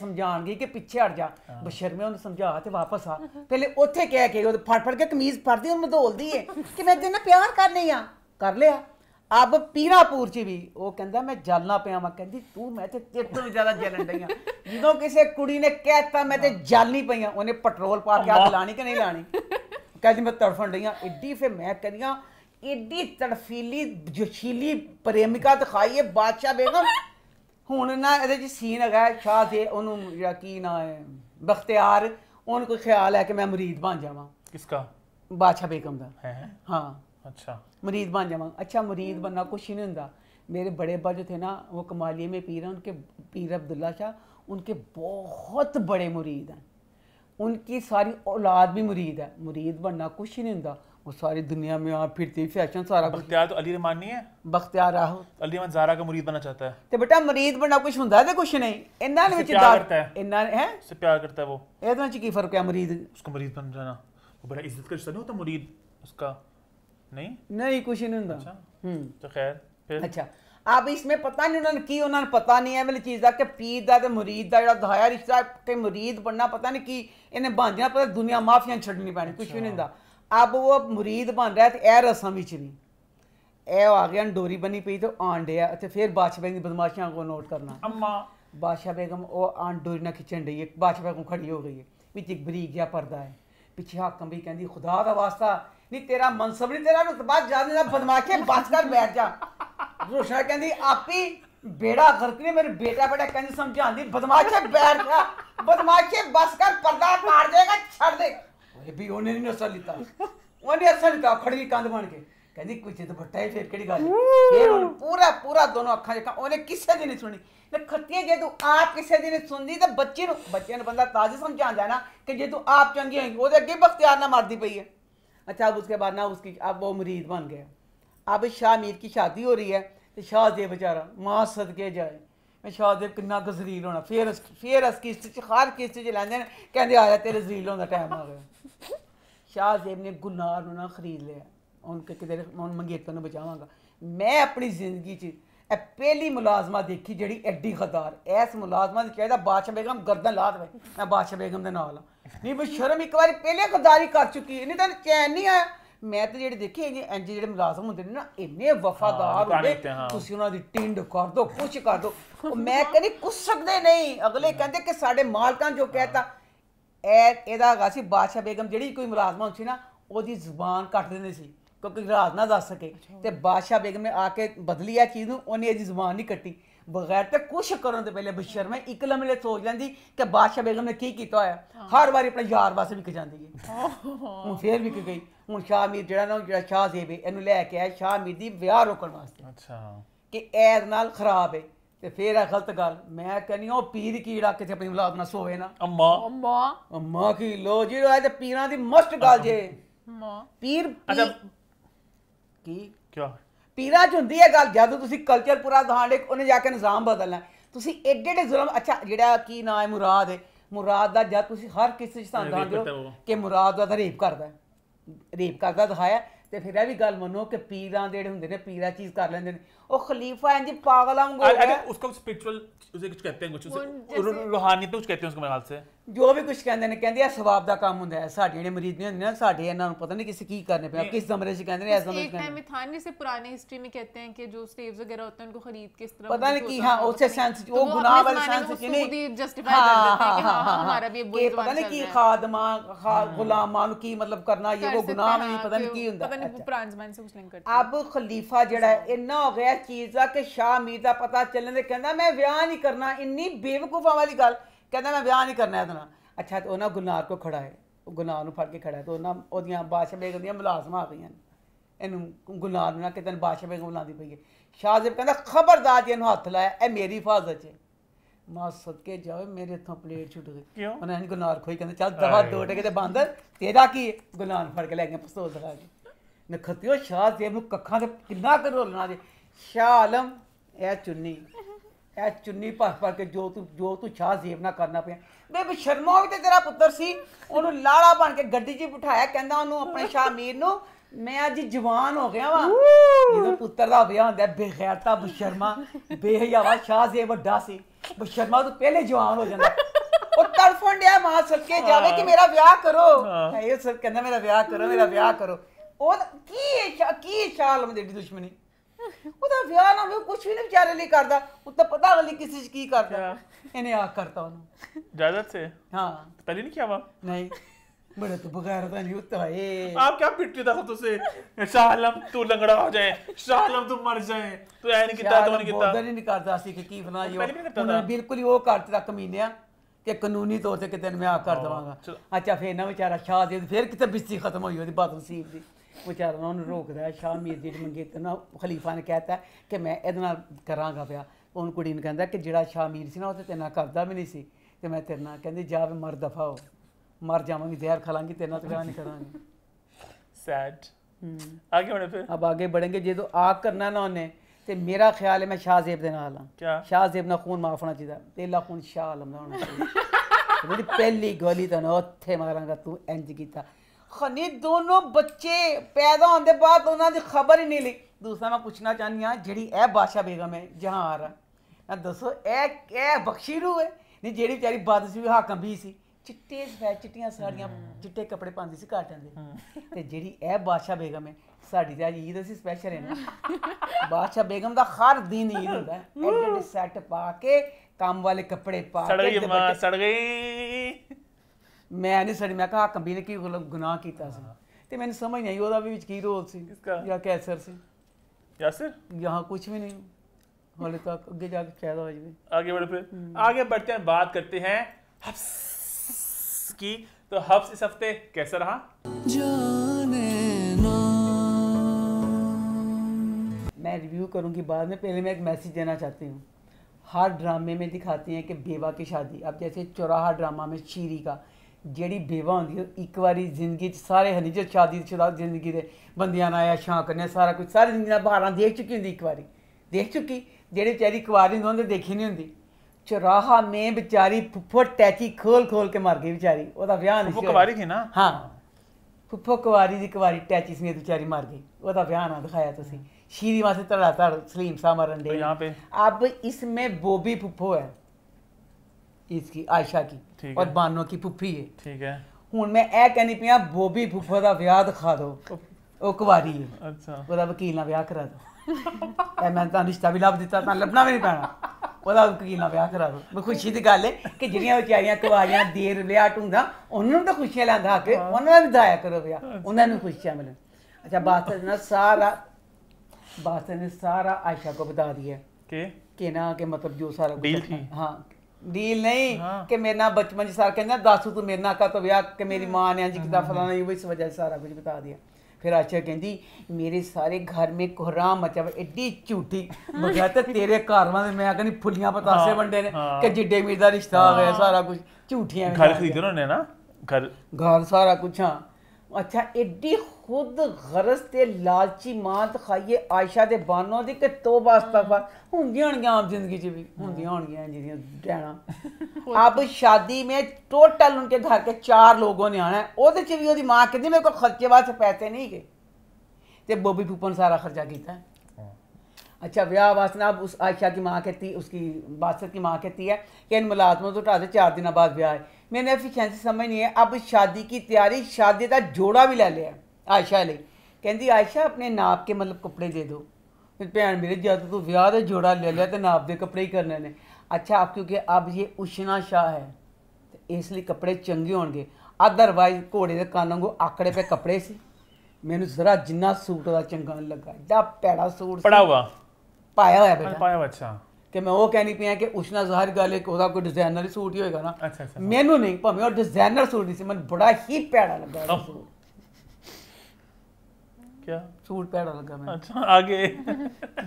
ਗਈ ਕਿ ਪਿੱਛੇ ਹਟ ਜਾ ਬਸ਼ਰਮੇ ਉਹਨੂੰ ਸਮਝਾ ਤੇ ਵਾਪਸ ਆ ਪਹਿਲੇ ਉੱਥੇ ਕਹਿ ਕੇ ਉਹ ਫੜ ਫੜ ਕੇ ਕਮੀਜ਼ ਫੜਦੀ ਉਹਨੂੰ ਮਧੋਲਦੀ ਏ ਕਿ ਮੈਂ ਤੇਨਾਂ ਪਿਆਰ ਕਰਨੀ ਆ ਕਰ ਲਿਆ ਅਬ ਪੀਰਾਪੂਰ ਚ ਵੀ ਉਹ ਕਹਿੰਦਾ ਮੈਂ ਜਲਣਾ ਪਿਆ ਮੈਂ ਕਹਿੰਦੀ ਤੂੰ ਮੈਂ ਤੇ ਤੇਰੇ ਤੋਂ ਵੀ ਜ਼ਿਆਦਾ ਜਲਣ ਡਈਆਂ ਜਦੋਂ ਕਿਸੇ ਕੁੜੀ ਨੇ ਕਹਿਤਾ ਮੈਂ ਤੇ ਜਲਣੀ ਪਈਆਂ ਉਹਨੇ ਪੈਟਰੋਲ ਪਾ ਕੇ ਅੱਗ ਲਾਣੀ ਕਿ ਨਹੀਂ ਲਾਣੀ ਕਹਿੰਦੀ ਮੈਂ ਤੜਫਣ ਡਈਆਂ ਇੱਡੀ ਫੇ ਮੈਂ ਕਹਿੰਦੀਆਂ ਇੱਡੀ ਤੜਫੀਲੀ ਜੋਸ਼ੀਲੀ ਪ੍ਰੇਮਿਕਾ ਦਿਖਾਈ ਹੈ ਬਾਦਸ਼ਾਹ ਬੇਗਮ ਹੁਣ ਨਾ ਇਹਦੇ ਚ ਸੀਨ ਹੈਗਾ ਸ਼ਾਹ ਦੇ ਉਹਨੂੰ ਯਕੀਨ ਆਏ ਬਖਤਿਆਰ ਉਹਨੂੰ ਕੋਈ ਖਿਆਲ ਹੈ ਕਿ ਮੈਂ ਮਰੀਦ ਬਣ ਜਾਵਾਂ ਕਿਸਕਾ ਬਾਦਸ਼ਾਹ ਬੇਗਮ ਦਾ ਹਾਂ अच्छा मुरीद बन जावा अच्छा मुरीद हम्म। बनना कुछ ही नहीं होंगे मेरे बड़े अब्बा जो थे ना वो कमालिए में पीर हैं उनके पीर अब्दुल्ला शाह उनके बहुत बड़े मुरीद हैं उनकी सारी औलाद भी मुरीद है मुरीद बनना कुछ ही नहीं होंगे वो सारी दुनिया में आप फिरती फैशन सारा बख्तियार तो अली रहमान नहीं है बख्तियार राहो तो अली रहमान जारा का मुरीद बनना चाहता है तो बेटा मुरीद बनना कुछ होंगे तो कुछ नहीं इन्ना ने विच प्यार करता है इन्ना है से प्यार करता है वो ये तो ਵਿੱਚ की फर्क है ਮਰੀਦ उसको मुरीद बन जाना वो बड़ा इज्जत का रिश्ता नहीं होता मुरीद उसका ਨਹੀਂ ਨਹੀਂ ਕੁਛ ਨਹੀਂ ਹੁੰਦਾ ਹੂੰ ਤਾਂ ਖੈਰ ਫਿਰ ਅੱਛਾ ਆਪ ਇਸਮੇ ਪਤਾ ਨਹੀਂ ਉਹਨਾਂ ਨੂੰ ਕੀ ਉਹਨਾਂ ਨੂੰ ਪਤਾ ਨਹੀਂ ਹੈ ਮੇਰੀ ਚੀਜ਼ ਦਾ ਕਿ ਪੀਰ ਦਾ ਤੇ ਮੁਰੀਦ ਦਾ ਜਿਹੜਾ ਦਾਇਆ ਰਿਸ਼ਤਾ ਕਿ ਮੁਰੀਦ ਬਣਨਾ ਪਤਾ ਨਹੀਂ ਕੀ ਇਹਨੇ ਬਾਂਧਿਆ ਪਤਾ ਦੁਨੀਆ ਮਾਫੀਆਂ ਛੱਡਣੀ ਪੈਣੀ ਕੁਛ ਵੀ ਨਹੀਂ ਹੁੰਦਾ ਆਪ ਉਹ ਮੁਰੀਦ ਬਣ ਰਿਹਾ ਤੇ ਇਹ ਰਸਾਂ ਵਿੱਚ ਵੀ ਇਹ ਆ ਗਿਆ ਡੋਰੀ ਬਣੀ ਪਈ ਤੇ ਆਂਡਿਆ ਤੇ ਫਿਰ ਬਾਦਸ਼ਾਹ ਬੇਗਮ ਦੀ ਬਦਮਾਸ਼ੀਆਂ ਕੋ ਨੋਟ ਕਰਨਾ ਅੰਮਾ ਬਾਦਸ਼ਾਹ ਬੇਗਮ ਉਹ ਆਂ ਡੋਰੀ ਨਾਲ ਖਿੱਚਣ ਡਈ ਬਾਦਸ਼ਾਹ ਬੇਗਮ ਖੜੀ ਹੋ ਗਈ ਹੈ ਵਿੱਚ ਇੱਕ ਬਰੀਕ ਜਿਹਾ ਪਰਦਾ ਹੈ ਪਿੱਛੇ ਹਾਕਮ ਵੀ ਕਹਿੰਦੀ ਖੁਦਾ ਦਾ ਵਾਸਤਾ ਨਹੀਂ ਤੇਰਾ ਮਨਸਬ ਨਹੀਂ ਤੇਰਾ ਰਤਬਾ ਜਾਣੇ ਦਾ ਬਦਮਾ ਕੇ ਬਚ ਕਰ ਬੈਠ ਜਾ ਰੋਸ਼ਨਾ ਕਹਿੰਦੀ ਆਪੀ ਬੇੜਾ ਗਰਕ ਨੇ ਮੇਰੇ ਬੇਟਾ ਬੇਟਾ ਕਹਿੰਦੀ ਸਮਝਾਉਂਦੀ ਬਦਮਾ ਕੇ ਬੈਠ ਜਾ ਬਦਮਾ ਕੇ ਬਸ ਕਰ ਪਰਦਾ ਮਾਰ ਦੇਗਾ ਛੱਡ ਦੇ ਓਏ ਵੀ ਉਹਨੇ ਨਹੀਂ ਅਸਰ ਲਿੱਤਾ ਉਹਨੇ ਅਸਰ ਲਿੱਤਾ ਖੜੀ ਕੰਦ ਬਣ ਕੇ ਕਹਿੰਦੀ ਕੁਛ ਤੇ ਦੁਪੱਟਾ ਹੀ ਫੇਰ ਕਿਹੜੀ ਗੱਲ ਫੇਰ ਉਹ ਪੂਰਾ ਪੂਰਾ ਦੋਨੋਂ ਅੱਖਾਂ ਜਿਹਾ ਉਹਨੇ ਕਿਸੇ ਦੀ ਨਹੀਂ ਸੁਣੀ ਨਾ ਖੱਤੀਏ ਜੇ ਤੂੰ ਆਪ ਕਿਸੇ ਦੀ ਨਹੀਂ ਸੁਣਦੀ ਤਾਂ ਬੱਚੇ ਨੂੰ ਬੱਚੇ ਨੂੰ ਬੰਦਾ ਤਾਜ਼ੀ ਸਮਝਾਉਂਦਾ ਨਾ ਕਿ ਜੇ ਤੂੰ ਆਪ ਚੰਗੀ ਹੋਏਗੀ ਉਹਦੇ ਅੱਗੇ ਬਖਤਿਆਰ ਨਾ ਮਾਰਦੀ ਪਈ ਹੈ अच्छा अब उसके बाद ना उसकी अब वो मरीज बन गया अब शाह मीर की शादी हो रही है तो शाहजेब बेचारा मां सदके जाए मैं शाहजेब कि जलील होना फिर फिर अस किस्त हर किस्त च लैंदे आया तेरे जलील होने का टाइम आ गया शाहजेब ने गुलनार ना खरीद लिया उनके कि मंगेतर बचावगा मैं अपनी जिंदगी ਇਹ ਪਹਿਲੀ ਮੁਲਾਜ਼ਮਾ ਦੇਖੀ ਜਿਹੜੀ ਐਡੀ ਖਦਾਰ ਐਸ ਮੁਲਾਜ਼ਮਾ ਦੀ ਚਾਹੀਦਾ ਬਾਦਸ਼ਾਹ ਬੇਗਮ ਗਰਦਨ ਲਾ ਦੇ ਮੈਂ ਬਾਦਸ਼ਾਹ ਬੇਗਮ ਦੇ ਨਾਲ ਨਹੀਂ ਬਈ ਸ਼ਰਮ ਇੱਕ ਵਾਰੀ ਪਹਿਲੇ ਗਦਾਰੀ ਕਰ ਚੁੱਕੀ ਇਹਨੇ ਤਾਂ ਚੈਨ ਨਹੀਂ ਆਇਆ ਮੈਂ ਤਾਂ ਜਿਹੜੇ ਦੇਖੇ ਐਂ ਜਿਹੜੇ ਮੁਲਾਜ਼ਮ ਹੁੰਦੇ ਨੇ ਨਾ ਇੰਨੇ ਵਫਾਦਾਰ ਹੁੰਦੇ ਤੁਸੀਂ ਉਹਨਾਂ ਦੀ ਟਿੰਡ ਕਰ ਦੋ ਕੁਛ ਕਰ ਦੋ ਮੈਂ ਕਹਿੰਦੀ ਕੁਛ ਸਕਦੇ ਨਹੀਂ ਅਗਲੇ ਕਹਿੰਦੇ ਕਿ ਸਾਡੇ ਮਾਲਕਾਂ ਜੋ ਕਹਿਤਾ ਇਹ ਇਹਦਾ ਗਾਸੀ ਬਾਦਸ਼ਾਹ ਬੇਗਮ ਜਿਹੜੀ ਕੋਈ ਮੁਲਾਜ਼ਮਾ ਹੁੰਦੀ ਸੀ ਨਾ ਉਹਦੀ ਜ਼ੁਬਾਨ ਕੱਟ ਦਿੰਦੇ ਸੀ ਕਿਉਂਕਿ ਰਾਜ ਨਾ ਦੱਸ ਸਕੇ ਤੇ ਬਾਦਸ਼ਾਹ ਬੇਗਮ ਨੇ ਆ ਕੇ ਬਦਲੀ ਆ ਚੀਜ਼ ਨੂੰ ਉਹਨੇ ਇਹਦੀ ਜ਼ੁਬਾਨ ਨਹੀਂ ਕੱਟੀ ਬਗੈਰ ਤੇ ਕੁਛ ਕਰਨ ਤੋਂ ਪਹਿਲੇ ਬਸ਼ਰ ਮੈਂ ਇੱਕ ਲਮੇ ਸੋਚ ਲੈਂਦੀ ਕਿ ਬਾਦਸ਼ਾਹ ਬੇਗਮ ਨੇ ਕੀ ਕੀਤਾ ਹੋਇਆ ਹਰ ਵਾਰੀ ਆਪਣਾ ਯਾਰ ਵਾਸਤੇ ਵਿਕ ਜਾਂਦੀ ਹੈ ਉਹ ਫੇਰ ਵੀ ਵਿਕ ਗਈ ਹੁਣ ਸ਼ਾਹ ਮੀਰ ਜਿਹੜਾ ਨਾ ਜਿਹੜਾ ਸ਼ਾਹ ਜ਼ੇਬੇ ਇਹਨੂੰ ਲੈ ਕੇ ਆਇਆ ਸ਼ਾਹ ਮੀਰ ਦੀ ਵਿਆਹ ਰੋਕਣ ਵਾਸਤੇ ਅੱਛਾ ਕਿ ਐਦ ਨਾਲ ਖਰਾਬ ਹੈ ਤੇ ਫੇਰ ਆ ਗਲਤ ਗੱਲ ਮੈਂ ਕਹਿੰਨੀ ਉਹ ਪੀਰ ਕੀੜਾ ਕਿਤੇ ਆਪਣੀ ਔਲਾਦ ਨਾਲ ਸੋਵੇ ਨਾ ਅੰਮਾ ਅੰਮਾ ਅੰਮਾ ਕੀ ਲੋ ਜੀ ਉਹ ਤੇ ਪੀਰਾਂ ਦੀ ਮਸਟ ਗੱਲ ਜੇ ਅੰਮਾ ਪੀਰ ਅੱਛਾ ਕੀ ਕਿਉਂ ਪੀਰਾ ਚ ਹੁੰਦੀ ਹੈ ਗੱਲ ਜਦੋਂ ਤੁਸੀਂ ਕਲਚਰ ਪੂਰਾ ਦਹਾੜੇ ਉਹਨੇ ਜਾ ਕੇ ਨਿਜ਼ਾਮ ਬਦਲਣਾ ਤੁਸੀਂ ਏਡੇ ਏਡੇ ਜ਼ੁਲਮ ਅੱਛਾ ਜਿਹੜਾ ਕੀ ਨਾਮ ਹੈ ਮੁਰਾਦ ਹੈ ਮੁਰਾਦ ਦਾ ਜਦ ਤੁਸੀਂ ਹਰ ਕਿਸੇ ਚ ਸੰਦਾਂ ਦਿਓ ਕਿ ਮੁਰਾਦ ਦਾ ਤਰੀਫ ਕਰਦਾ ਰੇਪ ਕਰਦਾ ਦਿਖਾਇਆ ਤੇ ਫਿਰ ਇਹ ਵੀ ਗੱਲ ਮੰਨੋ ਕਿ ਪੀਰਾਂ ਜਿਹੜੇ ਹੁੰਦੇ ਨੇ ਪੀਰਾ ਚੀਜ਼ ਕਰ ਲੈਂਦੇ ਨੇ ਉਹ ਖਲੀਫਾ ਇੰਜ ਪਾਗਲਾਂ ਵਾਂਗੂ ਹੈ ਉਸੇ ਕੁਝ ਕਹਤੇ कुछ ਕੁਝ ਉਸੇ ਰੂਹਾਨੀ उसे ਕੁਝ ਕਹਤੇ कहते ਉਸ ਕੋ ਮੇਰੇ ख्याल ਸੇ जो भी कुछ कहते हैं कहते स्वाब का काम होंगे साढ़े जो मरीज नहीं होंगे साढ़े इन्होंने पता नहीं किसी करने पे किस जमरे से कहते हैं पता नहीं हो गया चीज का शाह मीर का पता चलने कहना मैं विह नहीं करना इन्नी बेवकूफा वाली गल ਕਹਿੰਦਾ ਮੈਂ ਵਿਆਹ ਨਹੀਂ ਕਰਨਾ ਇਹਦੇ ਨਾਲ ਅੱਛਾ ਤੇ ਉਹਨਾਂ ਗੁਲਨਾਰ ਕੋ ਖੜਾ ਹੈ ਉਹ ਗੁਲਨਾਰ ਨੂੰ ਫੜ ਕੇ ਖੜਾ ਤੇ ਉਹਨਾਂ ਉਹਦੀਆਂ ਬਾਦਸ਼ਾਹ ਬੇਗਮ ਦੀਆਂ ਮੁਲਾਜ਼ਮਾਂ ਆ ਗਈਆਂ ਇਹਨੂੰ ਗੁਲਨਾਰ ਨੂੰ ਨਾ ਕਿਤੇ ਬਾਦਸ਼ਾਹ ਬੇਗਮ ਬੁਲਾਉਂਦੀ ਪਈ ਹੈ ਸ਼ਾਹਜ਼ਬ ਕਹਿੰਦਾ ਖਬਰਦਾਰ ਜੇ ਇਹਨੂੰ ਹੱਥ ਲਾਇਆ ਇਹ ਮੇਰੀ ਹਿਫਾਜ਼ਤ 'ਚ ਮਾਂ ਸਦਕੇ ਜਾਵੇ ਮੇਰੇ ਹੱਥੋਂ ਪਲੇਟ ਛੁੱਟ ਗਈ ਕਿਉਂ ਉਹਨਾਂ ਨੇ ਗੁਨਾਰ ਖੋਈ ਕਹਿੰਦੇ ਚੱਲ ਦਵਾ ਦੋ ਟਕੇ ਤੇ ਬਾਂਦਰ ਤੇਰਾ ਕੀ ਹੈ ਗੁਨਾਰ ਫੜ ਕੇ ਲੈ ਗਿਆ ਪਿਸਤੌਲ ਦਿਖਾ ਕੇ ਨਖਤਿਓ ਸ਼ਾਹ ਜੇਬ ਨੂੰ ਕੱਖਾਂ ਤੇ ਕਿੰਨਾ ਕਰੋਲਣਾ ਦੇ ਸ਼ਾਹ ਆਲਮ ਇਹ ਚੁੰਨੀ ਇਹ ਚੁੰਨੀ ਭਰ ਭਰ ਕੇ ਜੋ ਤੂੰ ਜੋ ਤੂੰ ਛਾ ਜ਼ੇਬ ਨਾ ਕਰਨਾ ਪਿਆ ਬੇਬੇ ਸ਼ਰਮਾ ਵੀ ਤੇ ਤੇਰਾ ਪੁੱਤਰ ਸੀ ਉਹਨੂੰ ਲਾੜਾ ਬਣ ਕੇ ਗੱਡੀ 'ਚ ਬਿਠਾਇਆ ਕਹਿੰਦਾ ਉਹਨੂੰ ਆਪਣੇ ਸ਼ਾਹ ਮੀਰ ਨੂੰ ਮੈਂ ਅੱਜ ਜਵਾਨ ਹੋ ਗਿਆ ਵਾ ਜਦੋਂ ਪੁੱਤਰ ਦਾ ਵਿਆਹ ਹੁੰਦਾ ਬੇਗੈਰਤਾ ਬਸ਼ਰਮਾ ਵਾ ਸ਼ਾਹ ਜੇ ਵੱਡਾ ਸੀ ਬਸ਼ਰਮਾ ਤੂੰ ਪਹਿਲੇ ਜਵਾਨ ਹੋ ਜਾਂਦਾ ਉਹ ਤੜਫਣ ਡਿਆ ਮਾਂ ਸੱਕੇ ਜਾਵੇ ਕਿ ਮੇਰਾ ਵਿਆਹ ਕਰੋ ਇਹ ਸਰ ਕਹਿੰਦਾ ਮੇਰਾ ਵਿਆਹ ਕਰੋ ਮੇਰਾ ਵਿਆਹ ਕਰੋ ਉਹ ਕੀ ਕੀ ਸ਼ਾਲਮ ਦੀ ਦੁਸ਼ਮਣੀ ਉਹਦਾ ਵਿਆਹ ਨਾ ਵੀ ਕੁਝ ਵੀ ਨਹੀਂ ਵਿਚਾਰੇ ਲਈ ਕਰਦਾ ਉਹ ਤਾਂ ਪਤਾ ਅਗਲੀ ਕਿਸੇ ਚ ਕੀ ਕਰਦਾ ਇਹਨੇ ਆ ਕਰਤਾ ਉਹਨੂੰ ਜਾਇਦਤ ਸੇ ਹਾਂ ਪਹਿਲੇ ਨਹੀਂ ਕਿਹਾ ਵਾ ਨਹੀਂ ਬੜਾ ਤੂੰ ਬਗੈਰ ਤਾਂ ਨਹੀਂ ਹੁੰਦਾ ਏ ਆਪ क्या पिट ਦਾ हो तुझसे शाह ਤੂੰ ਲੰਗੜਾ लंगड़ा ਜਾਏ जाए ਤੂੰ ਮਰ ਜਾਏ ਤੂੰ ਐਨ ਕਿਤਾ ऐ ਨਹੀਂ किता ਬੋਦਰ ਨਹੀਂ ਕਰਦਾ ਸੀ ਕਿ ਕੀ ਬਣਾਈ ਉਹ ਉਹਨੇ ਬਿਲਕੁਲ ਹੀ ਉਹ ਕਰ ਦਿੱਤਾ ਆ ਕਿ ਕਾਨੂੰਨੀ ਤੌਰ ਤੇ ਕਿਤੇ ਨੂੰ ਮੈਂ ਆ ਕਰ ਦਵਾਂਗਾ ਅੱਛਾ ਫੇਰ ਨਾ ਵਿਚਾਰਾ ਸ਼ਾਹ ਦੇ ਫੇਰ ਕਿਤੇ ਬਿਸਤੀ ਖਤਮ ਹੋਈ ਉਹਦੀ ਬਾਤ ਨਸੀਬ ਦੀ ਵਿਚਾਰਾ ਉਹਨੂੰ ਰੋਕਦਾ ਸ਼ਾਹ ਮੀਰ ਜੀ ਮੰਗੇਤ ਨਾ ਖਲੀਫਾ ਨੇ ਕਹਿਤਾ ਕਿ ਮੈਂ ਇਹਦੇ ਨਾਲ ਕਰਾਂਗਾ ਪਿਆ ਉਹਨ ਕੁੜੀ ਨੇ ਕਹਿੰਦਾ ਕਿ ਜਿਹੜਾ ਸ਼ਾਹ ਮੀਰ ਸੀ ਨਾ ਉਹ ਤੇ ਤੈਨਾਂ ਕਰਦਾ ਵੀ ਨਹੀਂ ਸੀ ਤੇ ਮੈਂ ਤੇਰੇ ਨਾਲ ਕਹਿੰਦੀ ਜਾ ਵੀ ਮਰ ਦਫਾ ਹੋ ਮਰ ਜਾਵਾਂਗੀ ਜ਼ਹਿਰ ਖਾਲਾਂਗੀ ਤੇਰੇ ਨਾਲ ਤਗੜਾ ਨਹੀਂ ਕਰਾਂਗੀ ਸੈਡ ਅੱਗੇ ਹੁਣ ਫਿਰ ਅਬ ਅੱਗੇ ਬੜੇਗੇ ਜੇ ਤੋ ਆ ਕਰਨਾ ਨਾ ਉਹਨੇ ਤੇ ਮੇਰਾ ਖਿਆਲ ਹੈ ਮੈਂ ਜ਼ੇਬ ਦੇ ਨਾਲ ਹਾਂ ਜ਼ੇਬ ਨਾਲ ਖੂਨ ਮਾਫ ਹੋਣਾ ਚਾਹੀਦਾ ਤੇਲਾ ਖੂਨ ਸ਼ਾਹ ਆਲਮ ਦਾ ਹੋਣਾ ਚਾਹੀਦਾ ਮੇਰੀ ਪਹਿਲੀ ਗੋਲੀ ਤਾਂ ਉੱਥੇ ਮਾਰਾਂਗਾ ਤੂੰ ਇੰਜ ਕੀਤਾ ਖਨੀ ਦੋਨੋਂ ਬੱਚੇ ਪੈਦਾ ਹੋਣ ਦੇ ਬਾਅਦ ਉਹਨਾਂ ਦੀ ਖਬਰ ਹੀ ਨਹੀਂ ਲਈ ਦੂਸਰਾ ਮੈਂ ਪੁੱਛਣਾ ਚਾਹਨੀ ਆ ਜਿਹੜੀ ਇਹ ਬਾਦਸ਼ਾਹ ਬੇਗਮ ਹੈ ਰਹਾ ਨਾ ਦੱਸੋ ਇਹ ਇਹ ਬਖਸ਼ੀ ਰੂ ਹੈ ਨਹੀਂ ਜਿਹੜੀ ਵਿਚਾਰੀ ਬਾਦਸ਼ਾਹ ਵੀ ਹਾਕਮ ਵੀ ਸੀ ਚਿੱਟੇ ਸਵੈ ਚਿੱਟੀਆਂ ਸਾੜੀਆਂ ਚਿੱਟੇ ਕੱਪੜੇ ਪਾਉਂਦੀ ਸੀ ਕਾਟਨ ਦੇ ਤੇ ਜਿਹੜੀ ਇਹ ਬਾਦਸ਼ਾਹ ਬੇਗਮ ਹੈ ਸਾਡੀ ਤਾਂ ਈਦ ਅਸੀਂ ਸਪੈਸ਼ਲ ਹੈ ਨਾ [LAUGHS] ਬਾਦਸ਼ਾਹ ਬੇਗਮ ਦਾ ਹਰ ਦਿਨ ਹੀ ਹੁੰਦਾ ਹੈ ਐਡੇ ਸੈੱਟ ਪਾ ਕੇ ਕੰਮ ਵਾਲੇ ਕੱਪੜੇ ਪਾ ਕੇ ਸੜ ਗਈ ਮਾਂ ਸੜ ਗਈ ਮੈਂ ਨਹੀਂ ਸੜੀ ਮੈਂ ਕਿਹਾ ਕੰਬੀ ਨੇ ਕੀ ਗੁਨਾਹ ਕੀਤਾ ਸੀ ਤੇ ਮੈਨੂੰ ਸਮਝ ਨਹੀਂ ਉਹਦਾ ਵੀ ਵਿੱਚ ਕੀ ਰੋਲ ਸੀ ਜਾਂ ਕੈਸਰ ਸੀ यासिर यहाँ कुछ भी नहीं हाले तक आगे जाके फायदा हो जाए आगे बढ़े फिर आगे बढ़ते हैं बात करते हैं हफ्स की तो हफ्स इस हफ्ते कैसा रहा मैं रिव्यू करूंगी बाद में पहले मैं एक मैसेज देना चाहती हूँ हर ड्रामे में दिखाती हैं कि बेवा की शादी अब जैसे चौराहा ड्रामा में शीरी का ਜਿਹੜੀ ਬੇਵਾ ਹੁੰਦੀ ਹੈ ਇੱਕ ਵਾਰੀ ਜ਼ਿੰਦਗੀ 'ਚ ਸਾਰੇ ਹਨੀ ਜੋ ਸ਼ਾਦੀ ਸ਼ੁਦਾ ਜ਼ਿੰਦਗੀ ਦੇ ਬੰਦਿਆਂ ਨਾਲ ਆਇਆ ਸ਼ਾਂਕ ਨੇ ਸਾਰਾ ਕੁਝ ਸਾਰੀ ਜ਼ਿੰਦਗੀ ਦਾ ਬਹਾਰਾਂ ਦੇਖ ਚੁੱਕੀ ਹੁੰਦੀ ਇੱਕ ਵਾਰੀ ਦੇਖ ਚੁੱਕੀ ਜਿਹੜੇ ਚੈਰੀ ਕੁਵਾਰੀ ਨੂੰ ਉਹਨੇ ਦੇਖੀ ਨਹੀਂ ਹੁੰਦੀ ਚਰਾਹਾ ਮੇ ਵਿਚਾਰੀ ਫੁੱਫੜ ਟੈਚੀ ਖੋਲ ਖੋਲ ਕੇ ਮਰ ਗਈ ਵਿਚਾਰੀ ਉਹਦਾ ਵਿਆਹ ਨਹੀਂ ਸੀ ਕੁਵਾਰੀ ਸੀ ਨਾ ਹਾਂ ਫੁੱਫੋ ਕੁਵਾਰੀ ਦੀ ਕੁਵਾਰੀ ਟੈਚੀ ਸਮੇਤ ਵਿਚਾਰੀ ਮਰ ਗਈ ਉਹਦਾ ਵਿਆਹ ਨਾ ਦਿਖਾਇਆ ਤੁਸੀਂ ਸ਼ੀਰੀ ਵਾਸਤੇ ਤੜਾ ਤੜ ਸਲੀਮ ਸਾ ਮਰਨ ਦੇ ਯਹਾਂ ਪੇ ਅਬ ਇਸਮੇ ਬੋਬੀ ਫੁੱਫੋ ਹੈ ਇਸ ਕੀ ਆਇਸ਼ਾ ਕੀ ਔਰ ਬਾਨੋ ਕੀ ਫੁੱਫੀ ਹੈ ਠੀਕ ਹੈ ਹੁਣ ਮੈਂ ਇਹ ਕਹਿਣੀ ਪਿਆ ਬੋਬੀ ਫੁੱਫਾ ਦਾ ਵਿਆਹ ਦਿਖਾ ਦੋ ਉਹ ਕੁਵਾਰੀ ਹੈ ਅੱਛਾ ਉਹਦਾ ਵਕੀਲ ਨਾਲ ਵਿਆਹ ਕਰਾ ਦੋ ਐ ਮੈਂ ਤਾਂ ਰਿਸ਼ਤਾ ਵੀ ਲੱਭ ਦਿੱਤਾ ਤਾਂ ਲੱਭਣਾ ਵੀ ਨਹੀਂ ਪੈਣਾ ਉਹਦਾ ਵਕੀਲ ਨਾਲ ਵਿਆਹ ਕਰਾ ਦੋ ਮੈਂ ਖੁਸ਼ੀ ਦੀ ਗੱਲ ਹੈ ਕਿ ਜਿਹੜੀਆਂ ਵਿਚਾਰੀਆਂ ਕੁਵਾਰੀਆਂ ਦੇਰ ਵਿਆਹ ਟੁੰਦਾ ਉਹਨਾਂ ਨੂੰ ਤਾਂ ਖੁਸ਼ੀਆਂ ਲੈਂਦਾ ਕੇ ਉਹਨਾਂ ਨੂੰ ਦਾਇਆ ਕਰੋ ਵਿਆਹ ਉਹਨਾਂ ਨੂੰ ਖੁਸ਼ੀਆਂ ਮਿਲਣ ਅੱਛਾ ਬਾਤ ਨਾ ਸਾਰਾ ਬਾਤ ਨੇ ਸਾਰਾ ਆਇਸ਼ਾ ਕੋ ਬਤਾ ਦਿਆ ਕਿ ਕਿ ਨਾ ਕਿ ਮਤਲਬ ਜੋ ਸਾਰਾ ਡੀਲ ਹਾਂ ਡੀਲ ਨਹੀਂ ਕਿ ਮੇਰੇ ਨਾਲ ਬਚਪਨ ਚ ਸਾਰ ਕਹਿੰਦਾ ਦੱਸ ਤੂੰ ਮੇਰੇ ਨਾਲ ਕਾ ਤੋ ਵਿਆਹ ਕਿ ਮੇਰੀ ਮਾਂ ਨੇ ਅੰਜ ਕਿਦਾ ਫਲਾਣਾ ਇਹ ਇਸ ਵਜ੍ਹਾ ਸਾਰਾ ਕੁਝ ਬਤਾ ਦਿਆ ਫਿਰ ਆਚਾ ਕਹਿੰਦੀ ਮੇਰੇ ਸਾਰੇ ਘਰ ਮੇ ਕੋਹਰਾ ਮਚਾ ਐਡੀ ਝੂਠੀ ਮਗਾ ਤੇ ਤੇਰੇ ਘਰਾਂ ਦੇ ਮੈਂ ਕਹਿੰਦੀ ਫੁੱਲੀਆਂ ਪਤਾਸੇ ਵੰਡੇ ਨੇ ਕਿ ਜਿੱਡੇ ਮੀਰ ਦਾ ਰਿਸ਼ਤਾ ਆ ਗਿਆ ਸਾਰਾ ਕੁਝ ਝੂਠੀਆਂ ਘਰ ਖਰੀਦੇ ਨੇ ਨਾ ਘਰ ਘਰ ਸਾਰਾ ਕੁਝ ਅੱਛਾ ਐਡੀ खुद गरज ते लालची मां खाइए आयशा दे बानों दी के तौबा अस्तगफा हुंदियां हम्म। होंगियां आम जिंदगी च भी हुंदियां होंगियां हम्म। जिदियां डैना [LAUGHS] अब शादी में टोटल उनके घर के चार लोगों ने आना है ओदे च भी ओदी मां कहंदी मेरे को खर्चे वास्ते पैसे नहीं गे ते बॉबी पूपन सारा खर्चा कीता हाँ। अच्छा ब्याह वास्ते ना उस आयशा की माँ कहती उसकी बासत की माँ कहती है कि इन मुलाजमत तो उठा दे चार दिन बाद ब्याह है मैंने फिर एफिशेंसी समझ नहीं है अब शादी की तैयारी शादी का जोड़ा भी ले लिया ਆਇਸ਼ਾ ਲਈ ਕਹਿੰਦੀ ਆਇਸ਼ਾ ਆਪਣੇ ਨਾਪ ਕੇ ਮਤਲਬ ਕੱਪੜੇ ਦੇ ਦਿਓ ਭੈਣ ਮੇਰੇ ਜਦ ਤੂੰ ਵਿਆਹ ਦਾ ਜੋੜਾ ਲੈ ਲਿਆ ਤੇ ਨਾਪ ਦੇ ਕੱਪੜੇ ਹੀ ਕਰਨੇ ਨੇ अच्छा आप क्योंकि अब ये उशना शाह है तो इसलिए कपड़े चंगे होंगे अदरवाइज घोड़े के कान वागू आकड़े पे कपड़े से मैंने जरा जिन्ना सूट का चंगा नहीं लगा एडा भैड़ा सूट पड़ा हुआ पाया हुआ बेटा पाया हुआ अच्छा कि मैं वो कहनी पी कि उशना जहर गल एक ओदा कोई डिजाइनर सूट ही होएगा ना अच्छा, अच्छा, अच्छा। मैनू नहीं भावें और डिजाइनर सूट नहीं सी मैं बड़ा ही भैड़ा लगा सूट क्या सूट पैड लगा मैं अच्छा आगे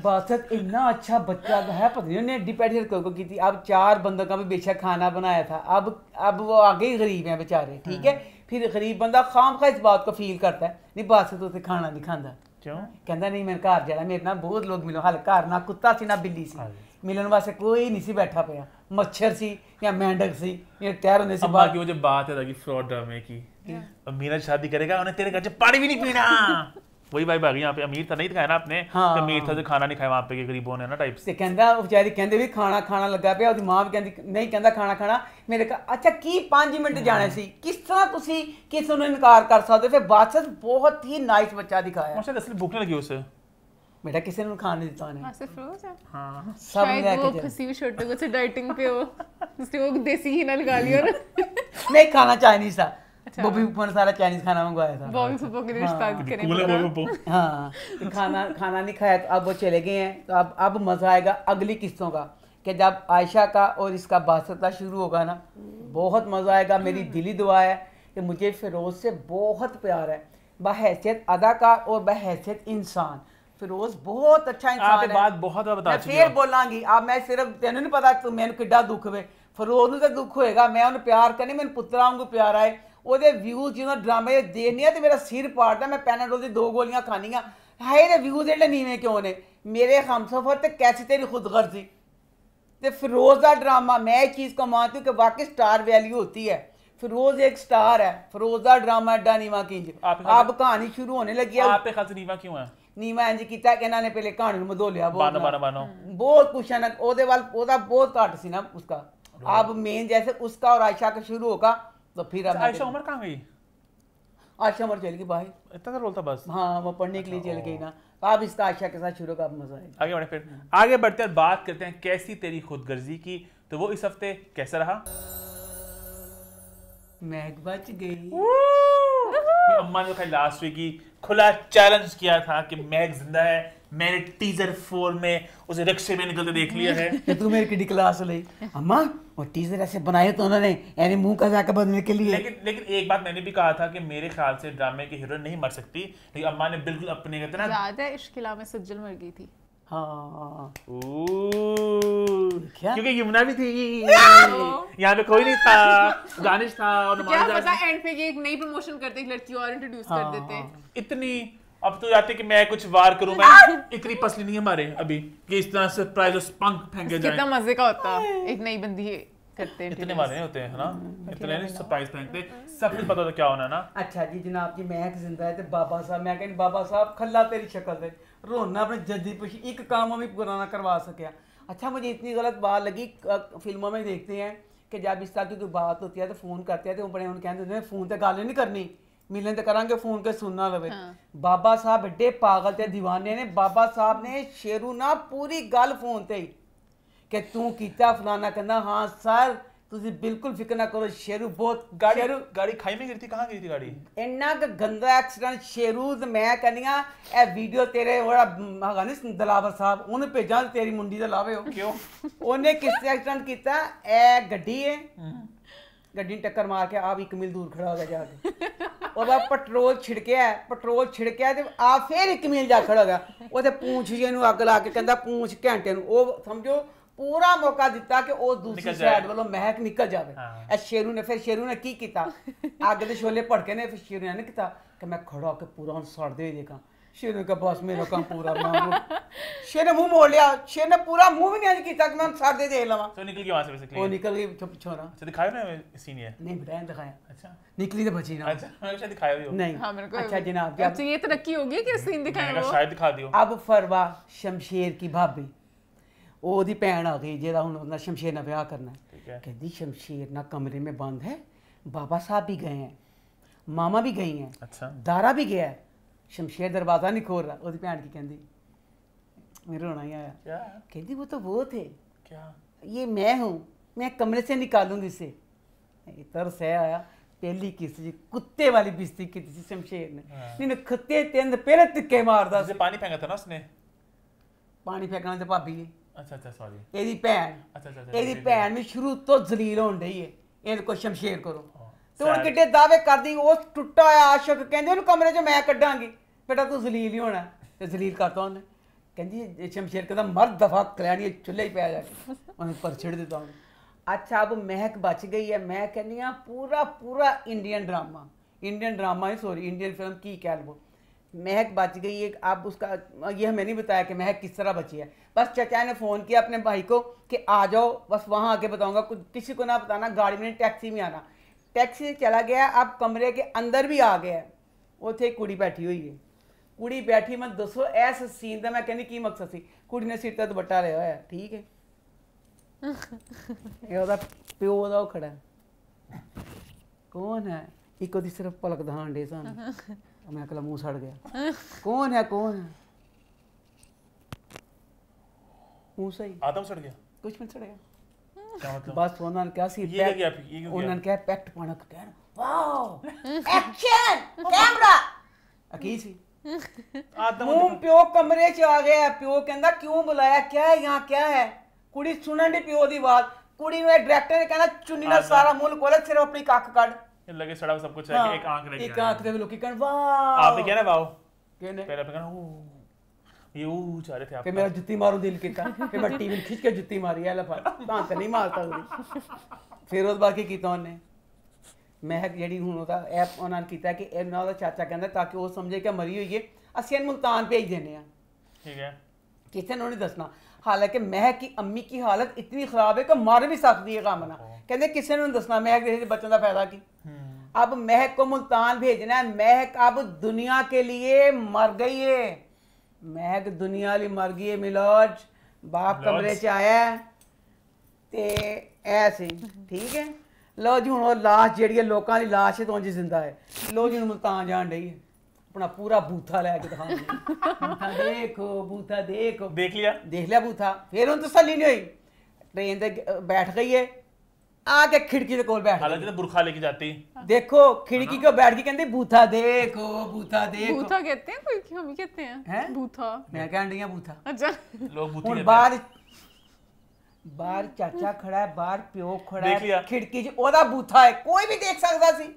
बासत इतना अच्छा बच्चा है पता नहीं हड्डी पैड हेयर को की थी अब चार बंदों का भी बेशक खाना बनाया था अब अब वो आगे ही गरीब हैं बेचारे ठीक है हाँ। फिर गरीब बंदा खाम खा इस बात को फील करता है नहीं बासत तो उसे खाना नहीं खाँदा क्यों कहता नहीं मैं घर जाना मेरे ना बहुत लोग मिलो हाल घर ना कुत्ता सी ना बिल्ली सी हाँ। मिलन वास्ते कोई नहीं सी बैठा पाया मच्छर सी या मेंढक सी या टैर होने से बाकी वो जो बात है फ्रॉड ड्रामे की अब मीरा शादी करेगा उन्हें तेरे घर से पानी भी नहीं पीना [LAUGHS] वही भाई भागी यहाँ पे अमीर था नहीं था ना आपने हाँ, अमीर था जो खाना नहीं खाया वहाँ पे गरीबों ने ना टाइप से ਕਹਿੰਦਾ ਵਿਚਾਰੀ ਕਹਿੰਦੇ ਵੀ ਖਾਣਾ ਖਾਣਾ ਲੱਗਾ ਪਿਆ ਉਹਦੀ ਮਾਂ ਵੀ ਕਹਿੰਦੀ ਨਹੀਂ ਕਹਿੰਦਾ ਖਾਣਾ ਖਾਣਾ ਮੇਰੇ ਕਾ ਅੱਛਾ ਕੀ 5 ਮਿੰਟ ਜਾਣੇ ਸੀ ਕਿਸ ਤਰ੍ਹਾਂ ਤੁਸੀਂ ਕਿਸ ਨੂੰ ਇਨਕਾਰ ਕਰ ਸਕਦੇ ਫਿਰ ਬਾਦਸ਼ਾਹ ਬਹੁਤ ਹੀ ਨਾਈਸ ਬੱਚਾ ਦਿਖਾਇਆ ਮਾਸ਼ਾਅੱਲਾ ਅਸਲੀ ਭੁੱਖ ਨਹੀਂ ਲੱਗੀ ਉਸੇ बेटा किसी ने खाने देता नहीं हाँ सिर्फ रोज है हाँ सब शायद वो फंसी हुई छोटे को से डाइटिंग पे हो उसने वो देसी ही ना लगा लिया ना नहीं खाना चाइनीज था अच्छा वो भी मैंने सारा चाइनीज खाना मंगवाया था बॉबी पप्पो अच्छा। के लिए हाँ, करें बॉबी पप्पो हाँ तो खाना खाना नहीं खाया तो अब वो चले गए हैं तो अब अब मज़ा आएगा अगली किस्तों का कि जब आयशा का और इसका बासता शुरू होगा ना बहुत मज़ा आएगा मेरी हम्म। दिली दुआ है कि मुझे फिरोज़ से बहुत प्यार है बहैसियत अदाकार और बहैसियत इंसान फिरोज बहुत अच्छा इंसान है बात बहुत बता ਆ ਬਤਾ ਚੁੱਕੀ ਮੈਂ ਫੇਰ ਬੋਲਾਂਗੀ ਆ ਮੈਂ ਸਿਰਫ ਤੈਨੂੰ ਨਹੀਂ ਪਤਾ ਤੂੰ ਮੈਨੂੰ ਕਿੱਡਾ ਦੁੱਖ ਵੇ ਫਿਰੋਜ਼ ਨੂੰ ਤਾਂ ਦੁੱਖ ਹੋਏਗਾ ਮੈਂ ਉਹਨੂੰ ਪਿਆਰ ਕਰਨੀ ਮੈਨੂੰ ਪੁੱਤਰਾਂ ਵਾਂਗੂ ਉਹਦੇ ਵਿਊਜ਼ ਜਿਹਨਾਂ ਡਰਾਮੇ ਦੇਖਨੇ ਆ ਤੇ ਮੇਰਾ ਸਿਰ ਪਾੜਦਾ ਮੈਂ ਪੈਨਾਡੋਲ ਦੀ ਦੋ ਗੋਲੀਆਂ ਖਾਣੀਆਂ ਹਾਏ ਦੇ ਵਿਊਜ਼ ਇਹਦੇ ਨੀਵੇਂ ਕਿਉਂ ਨੇ ਮੇਰੇ ਹਮਸਫਰ ਤੇ ਕੈਸੀ ਤੇਰੀ ਖੁਦਗਰਜ਼ੀ ਤੇ ਫਿरोज ਦਾ ਡਰਾमा मैं एक चीज़ को मानती हूँ कि वाकई स्टार वैल्यू होती है फिरोज एक स्टार है फिरोज का ड्रामा अड्डा नीवा किंज आप कहानी शुरू होने लगी है आप खास नीवा क्यों है ਨੀਵਾ ਇੰਜ ਕੀਤਾ ਕਿ ਇਹਨਾਂ ਨੇ ਪਹਿਲੇ ਕਹਾਣੀ ਨੂੰ ਮਧੋਲਿਆ ਬਹੁਤ ਬਾਨੋ ਬਾਨੋ ਬਹੁਤ ਕੁਛ ਨਾ ਉਹਦੇ ਵੱਲ ਉਹਦਾ ਬਹੁਤ ਘੱਟ ਸੀ ਨਾ ਉਸਕਾ ਆਬ ਮੇਨ ਜੈਸੇ ਉਸਕਾ ਔਰ ਆਇਸ਼ਾ का शुरू होगा तो फिर अच्छा, आयशा उमर कहाँ गई आयशा उमर चल गई भाई इतना तो रोल था बस हाँ वो पढ़ने के लिए अच्छा, चल गई ना आप इस आयशा के साथ शुरू का मजा आएगा आगे बढ़े फिर हाँ। आगे बढ़ते हैं बात करते हैं कैसी तेरी खुदगर्जी की तो वो इस हफ्ते कैसा रहा मैग बच गई [LAUGHS] अम्मा ने तो लास्ट वीक ही खुला चैलेंज किया था कि मैग जिंदा है मैंने टीजर फोर में उसे रिक्शे में निकलते देख लिया है [LAUGHS] तू मेरी किडी क्लास ले अम्मा और टीजर ऐसे बनाए तो उन्होंने यानी मुंह का जाकर बदलने के लिए लेकिन लेकिन एक बात मैंने भी कहा था कि मेरे ख्याल से ड्रामे की हीरोइन नहीं मर सकती लेकिन अम्मा ने बिल्कुल अपने कहते ना याद है इश्किला में सज्जल मर गई थी हाँ क्योंकि यमुना भी थी [LAUGHS] यहाँ पे कोई नहीं था गानिश था और क्या पता एंड पे ये एक नई प्रमोशन करते एक लड़की और इंट्रोड्यूस कर हाँ। देते इतनी अब तो जाते कि मैं कुछ वार करूं मैं इतनी पसली नहीं हमारे अभी कि इस तरह सरप्राइज और स्पंक फेंके जाए कितना मजे का होता एक नई बंदी करते हैं इतने वाले होते हैं ना हम्म, इतने नहीं सरप्राइज फेंकते सब कुछ पता था तो क्या होना ना अच्छा जी जनाब जी महक जिंदा है ते बाबा साहब मैं कहनी बाबा साहब खल्ला तेरी शक्ल दे रोना अपने जद्दी पुशी एक काम हमें पुराना करवा सके अच्छा मुझे इतनी गलत बात लगी फिल्मों में देखते हैं कि जब इस तरह की कोई बात होती है तो फ़ोन करते हैं तो बड़े उन्हें कहते हैं फ़ोन तो गल नहीं करनी ਮਿਲਣ ਤੇ ਕਰਾਂਗੇ ਫੋਨ ਕੇ ਸੁਣਨਾ ਲਵੇ ਬਾਬਾ ਸਾਹਿਬ ਏਡੇ ਪਾਗਲ ਤੇ دیਵਾਨੇ ਨੇ ਬਾਬਾ ਸਾਹਿਬ ਨੇ ਸ਼ੇਰੂ ਨਾਲ ਪੂਰੀ ਗੱਲ ਫੋਨ ਤੇ ਹੀ ਕਿ ਤੂੰ ਕੀਤਾ ਫਲਾਣਾ ਕਹਿੰਦਾ ਹਾਂ ਸਰ ਤੁਸੀਂ ਬਿਲਕੁਲ ਫਿਕਰ ਨਾ ਕਰੋ ਸ਼ੇਰੂ ਬਹੁਤ ਗਾੜੀ ਗਾੜੀ ਖਾਈ ਮੇ ਗਿਰੀ ਸੀ ਕਹਾਂ ਗਿਰੀ ਸੀ ਗਾੜੀ ਇੰਨਾ ਕਿ ਗੰਦਾ ਐਕਸੀਡੈਂਟ ਸ਼ੇਰੂ ਤੇ ਮੈਂ ਕਹਿੰਦੀਆਂ ਇਹ ਵੀਡੀਓ ਤੇਰੇ ਹੋੜਾ ਮਹਾਗਾਨੀ ਦਲਾਵਰ ਸਾਹਿਬ ਉਹਨੇ ਭੇਜਾਂ ਤੇਰੀ ਮੁੰਡੀ ਦਾ ਲਾਵੇ ਹੋ ਕਿਉਂ ਉਹਨੇ ਕਿਸ ਐਕਸੀਡੈਂਟ ਕੀਤਾ ਇਹ ਗੱਡੀ ਹੈ ਗੱਡੀ ਟੱਕਰ ਮਾਰ ਕੇ ਆਪ ਇੱਕ ਮੀਲ ਦੂਰ ਖੜਾ ਹੋ ਗਿਆ ਜਾ ਕੇ ਉਹ ਬਾ ਪੈਟਰੋਲ ਛਿੜਕਿਆ ਪੈਟਰੋਲ ਛਿੜਕਿਆ ਤੇ ਆ ਫੇਰ ਇੱਕ ਮੀਲ ਜਾ ਖੜਾ ਹੋ ਗਿਆ ਉਹਦੇ ਪੂੰਛ ਜੇ ਨੂੰ ਅੱਗ ਲਾ ਕੇ ਕਹਿੰਦਾ ਪੂੰਛ ਘੰਟੇ ਨੂੰ ਉਹ ਸਮਝੋ ਪੂਰਾ ਮੌਕਾ ਦਿੱਤਾ ਕਿ ਉਹ ਦੂਸਰੀ ਸਾਈਡ ਵੱਲੋਂ ਮਹਿਕ ਨਿਕਲ ਜਾਵੇ ਐ ਸ਼ੇਰੂ ਨੇ ਫਿਰ ਸ਼ੇਰੂ ਨੇ ਕੀ ਕੀਤਾ ਅੱਗ ਦੇ ਛੋਲੇ ਭੜਕੇ ਨੇ ਫਿਰ ਸ਼ੇਰੂ ਨੇ ਕੀਤਾ ਕਿ ਮੈਂ ਖੜਾ ਹੋ ਕੇ ਪੂਰਾ ਹੁਣ ਸੜ ਦੇ ਦੇਖਾਂ अब फरवा शमशेर की भाभी ओदी भैन आ गई जेदा शमशेर ने ब्याह करना कहती शमशेर ना कमरे में बंद है बाबा साहब भी गए हैं मामा भी गई है दारा भी गया है ਸ਼ਮਸ਼ੀਰ ਦਰਵਾਜ਼ਾ ਨਹੀਂ ਖੋਲ ਰਹਾ ਉਹਦੀ ਭੈਣ ਕੀ ਕਹਿੰਦੀ रोना ही आया कहती वो तो वो थे ये मैं हूँ मैं कमरे से निकालूंगी इसे तरस है आया पहली किस्त जी कुत्ते वाली बिस्ती की थी शमशेर ने हाँ। नहीं खत्ते तेंद पहले तिक्के मारदा उसे पानी फेंका था ना उसने पानी फेंकना उसे भाभी ने अच्छा अच्छा सॉरी एदी भैन अच्छा अच्छा, अच्छा एदी भैन में शुरू तो जलील होन रही है इनको शमशेर करो ਤੇ ਹੁਣ ਕਿੱਡੇ ਦਾਅਵੇ ਕਰਦੀ ਉਹ ਟੁੱਟਾ ਆਸ਼ਕ ਕਹਿੰਦੇ ਉਹਨੂੰ ਕਮਰੇ 'ਚ ਮੈਂ ਕੱਢਾਂਗੀ ਬੇਟਾ ਤੂੰ ਜ਼ਲੀਲ ਹੀ ਹੋਣਾ ਤੇ ਜ਼ਲੀਲ ਕਰਤਾ ਉਹਨੇ ਕਹਿੰਦੀ ਸ਼ਮਸ਼ੇਰ ਕਹਿੰਦਾ ਮਰਦ ਦਫਾ ਕਲਿਆਣੀ ਚੁੱਲ੍ਹੇ ਹੀ ਪਿਆ ਜਾ ਕੇ ਉਹਨੇ ਪਰ ਦਿੱਤਾ अच्छा अब महक बच गई है मैं कहनी हाँ पूरा पूरा इंडियन ड्रामा इंडियन ड्रामा ही सॉरी इंडियन फिल्म की क्या वो महक बच गई है अब उसका ये हमें नहीं बताया कि महक किस तरह बची है बस चचा ने फ़ोन किया अपने भाई को कि आ जाओ बस वहाँ आके बताऊँगा कुछ किसी को ना बताना गाड़ी में टैक्सी में आना टैक्सी से चला गया अब कमरे के अंदर भी आ गया ਉੱਥੇ ਕੁੜੀ ਬੈਠੀ ਹੋਈ ਹੈ ਕੁੜੀ ਬੈਠੀ ਮੈਂ ਦੱਸੋ ਇਸ ਸੀਨ ਦਾ ਮੈਂ ਕਹਿੰਦੀ ਕੀ ਮਕਸਦ ਸੀ ਕੁੜੀ ਨੇ ਸਿਰ ਤੇ ਦੁਪੱਟਾ ਲਿਆ ਹੋਇਆ ਠੀਕ ਹੈ ਇਹ ਉਹਦਾ ਪਿਓ ਦਾ ਉਹ ਖੜਾ ਕੌਣ ਹੈ ਇੱਕ ਉਹਦੀ ਸਿਰਫ ਪਲਕ ਦਹਾਂਡੇ ਸਨ ਮੈਂ ਅਕਲਾ ਮੂੰਹ ਸੜ ਗਿਆ ਕੌਣ ਹੈ ਕੌਣ ਹੈ ਮੂੰਹ ਸਹੀ ਆਦਮ ਸੜ ਗਿਆ ਕੁਝ ਮਿੰਟ ਸੜ ਗਿਆ मतलब? बस उन्होंने क्या सी ये क्या पैक्ट पाना कहन वाओ एक्शन कैमरा अकीसी हूं प्यो कमरे च आ गया प्यो कहंदा क्यों बुलाया क्या है यहां क्या है कुड़ी सुनन दी प्यो दी बात कुड़ी में डायरेक्टर ने कहना चुनी ना सारा मुल्क खोल सिर्फ अपनी काख काट लगे सड़ा सब कुछ है हाँ। एक आंख रह गई एक आंख दे लोग कहन वाओ आप भी कह वाओ कहने पहले कहना ये वो चाह रहे थे आप मेरा जुत्ती मारू दिल कीता कि मैं टीवी खींच के जुत्ती मारी है लफा ता तो नहीं मारता कोई फिर उस बाकी की तौन ने महक जड़ी हुन ऐप ऑन कीता कि एना दा चाचा कहंदा ताकि वो समझे कि मरी हुई है असियन मुल्तान भेज देने हैं ठीक है किसे उन्होंने दसना हालांकि महक की अम्मी की हालत इतनी खराब है कि मार भी सकती है कामना कहते किसी ने दसना महक देखे बच्चों का फायदा की हम्म। अब महक को मुल्तान भेजना है महक अब दुनिया के लिए मर गई है ਮਹਿਕ ਦੁਨੀਆ ਵਾਲੀ ਮਰ ਗਈ ਹੈ ਮਿਲੋਜ ਬਾਪ ਕਮਰੇ 'ਚ ਆਇਆ ਤੇ ਐ ਸੀ ਠੀਕ ਹੈ ਲੋ ਜੀ ਹੁਣ ਉਹ লাশ ਜਿਹੜੀ ਹੈ ਲੋਕਾਂ ਦੀ ਲਾਸ਼ ਹੈ ਤੋਂ ਜੀ ਜ਼ਿੰਦਾ ਹੈ ਲੋ ਜੀ ਹੁਣ ਮਲਤਾਨ ਜਾਣ ਡਈ ਹੈ ਆਪਣਾ ਪੂਰਾ ਬੂਥਾ ਲੈ ਕੇ ਦਿਖਾਉਂਦੇ ਬੂਥਾ ਦੇਖੋ ਬੂਥਾ ਦੇਖੋ ਦੇਖ ਲਿਆ ਦੇਖ ਲਿਆ ਬੂਥਾ ਫੇਰ ਹੁਣ ਤਸੱਲੀ ਨਹੀਂ ਹੋਈ ਟ੍ਰੇਨ ਤੇ ਬੈਠ ਗਈ ਹੈ आके खिड़की के कोल बैठ हालांकि तो बुरखा लेके जाती देखो खिड़की को बैठ के कहते बूथा देखो बूथा देखो बूथा कहते हैं कोई क्यों भी कहते हैं हैं बूथा मैं कह रही हूं बूथा अच्छा लोग बूथी कहते बाहर बाहर चाचा खड़ा है बाहर पियो खड़ा है खिड़की से ओदा बूथा है कोई भी देख सकता सी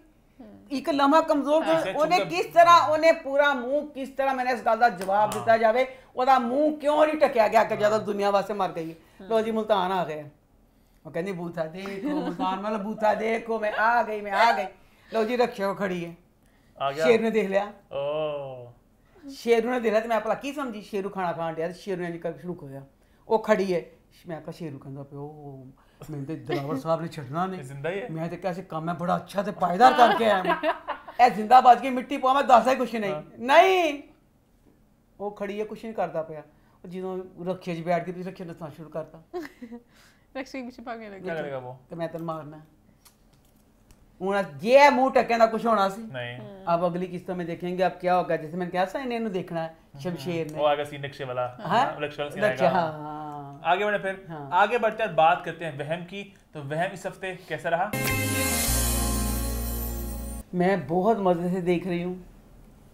एक हम्म। लम्हा कमजोर उन्हें किस तरह उन्हें पूरा मुंह किस तरह मैंने इस गल का जवाब हाँ। दिता जाए ओदा मुंह क्यों नहीं टकया गया कि ज्यादा दुनिया वास्ते मर गई लो जी मुल्तान आ गए ਉਹ ਕਹਿੰਦੀ ਬੂਥਾ ਦੇਖੋ ਮੁਸਲਮਾਨ ਵਾਲਾ ਬੂਥਾ ਦੇਖੋ ਮੈਂ ਆ ਗਈ ਮੈਂ ਆ ਗਈ ਲਓ ਜੀ ਰੱਖਿਓ ਖੜੀ ਹੈ ਆ ਗਿਆ ਸ਼ੇਰ ਨੇ ਦੇਖ ਲਿਆ ਓ ਸ਼ੇਰ ਨੇ ਦੇਖ ਲਿਆ ਤੇ ਮੈਂ ਆਪਲਾ ਕੀ ਸਮਝੀ ਸ਼ੇਰੂ ਖਾਣਾ ਖਾਣ ਦਿਆ ਸ਼ੇਰ ਨੇ ਨਿਕਲ ਸ਼ੁਰੂ ਹੋਇਆ ਉਹ ਖੜੀ ਹੈ ਮੈਂ ਕਹਾ ਸ਼ੇਰੂ ਕਹਿੰਦਾ ਪਿਓ ਮੈਂ ਤੇ ਦਲਾਵਰ ਸਾਹਿਬ ਨੇ ਛੱਡਣਾ ਨਹੀਂ ਜ਼ਿੰਦਾ ਹੀ ਮੈਂ ਤੇ ਕਿਹਾ ਸੀ ਕੰਮ ਹੈ ਬੜਾ ਅੱਛਾ ਤੇ ਪਾਇਦਾਰ ਕਰਕੇ ਆਇਆ ਮੈਂ ਇਹ ਜ਼ਿੰਦਾਬਾਦ ਕੀ ਮਿੱਟੀ ਪਾਵਾਂ ਦੱਸਦਾ ਕੁਛ ਨਹੀਂ ਨਹੀਂ ਉਹ ਖੜੀ ਹੈ ਕੁਛ ਨਹੀਂ ਕਰਦਾ ਪਿਆ ਜਦੋਂ ਰੱਖੇ 'ਚ ਬੈਠ ਕੇ ਤੁਸੀਂ ਰੱਖੇ ਨਸਾਂ ਸ਼ੁਰੂ ਕਰਤਾ तो हाँ। हाँ। आगे हाँ? बात करते हैं वहम की तो वहम इस हफ्ते कैसा रहा मैं बहुत मज़े से देख रही हूँ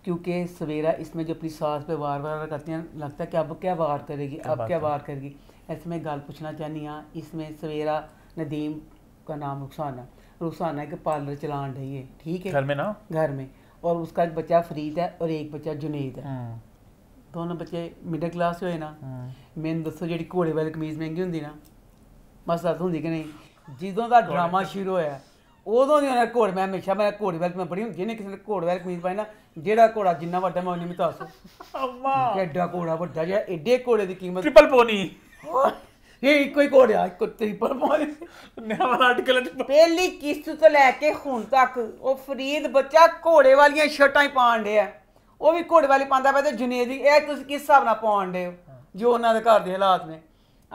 क्योंकि सवेरा इसमें जो अपनी सास पे वार वार करती है लगता है कि अब क्या वार करेगी अब क्या वार करेगी ऐसे में गल पुच्छना चाहनी हाँ इसमें सवेरा नदीम का नाम रुखसाना रुखसाना के पार्लर चलान रही है ठीक है घर में ना घर में और उसका एक बच्चा फरीद है और एक बच्चा जुनेद है हम्म। दोनों बच्चे मिडिल क्लास होए ना हम्म। मैंने दसो जी घोड़े वाली कमीज महंगी होंगी ना बस दस होंगी कि नहीं जदों का ड्रामा शुरू होया ਉਦੋਂ ਦੀ ਉਹਨੇ घोड़े ਮੈਂ ਹਮੇਸ਼ਾ ਮੈਂ ਘੋੜ ਵੈਲ ਮੈਂ ਬੜੀ ਹੁੰਦੀ ਜਿਹਨੇ ਕਿਸੇ ਨੇ ਘੋੜ ਵੈਲ ਕਮੀਜ਼ ਪਾਈ ਨਾ ਜਿਹੜਾ ਘੋੜਾ ਜਿੰਨਾ ਵੱਡਾ ਮੈਂ ਉਹਨੇ ਮਿਤਾਸ ਅੱਲਾ ਐਡਾ ਘੋੜਾ ਵੱਡਾ ਜਿਹੜਾ ਐਡੇ ਘੋੜੇ ਦੀ ਕੀਮਤ ਟ੍ਰਿਪਲ ਪੋਨੀ ਇਹ ਇੱਕੋ ਹੀ ਕੋੜਿਆ ਇੱਕੋ ਟ੍ਰਿਪਲ ਨਿਆ ਵਾਲਾ ਆਰਟੀਕਲ ਪਹਿਲੀ ਕਿਸ਼ਤ ਤੋਂ ਲੈ ਕੇ ਹੁਣ ਤੱਕ ਉਹ ਫਰੀਦ ਬੱਚਾ ਘੋੜੇ ਵਾਲੀਆਂ ਸ਼ਰਟਾਂ ਹੀ ਪਾਉਣ ਡਿਆ ਉਹ ਵੀ ਘੋੜੇ ਵਾਲੀ ਪਾਉਂਦਾ ਪਿਆ ਤੇ ਦੀ ਇਹ ਤੁਸੀਂ ਕਿਸ ਹਿਸਾਬ ਨਾਲ ਪਾਉਣ ਡੇ ਹੋ ਜੋ ਉਹਨਾਂ ਦੇ ਘਰ ਦੇ ਹਾਲਾਤ ਨੇ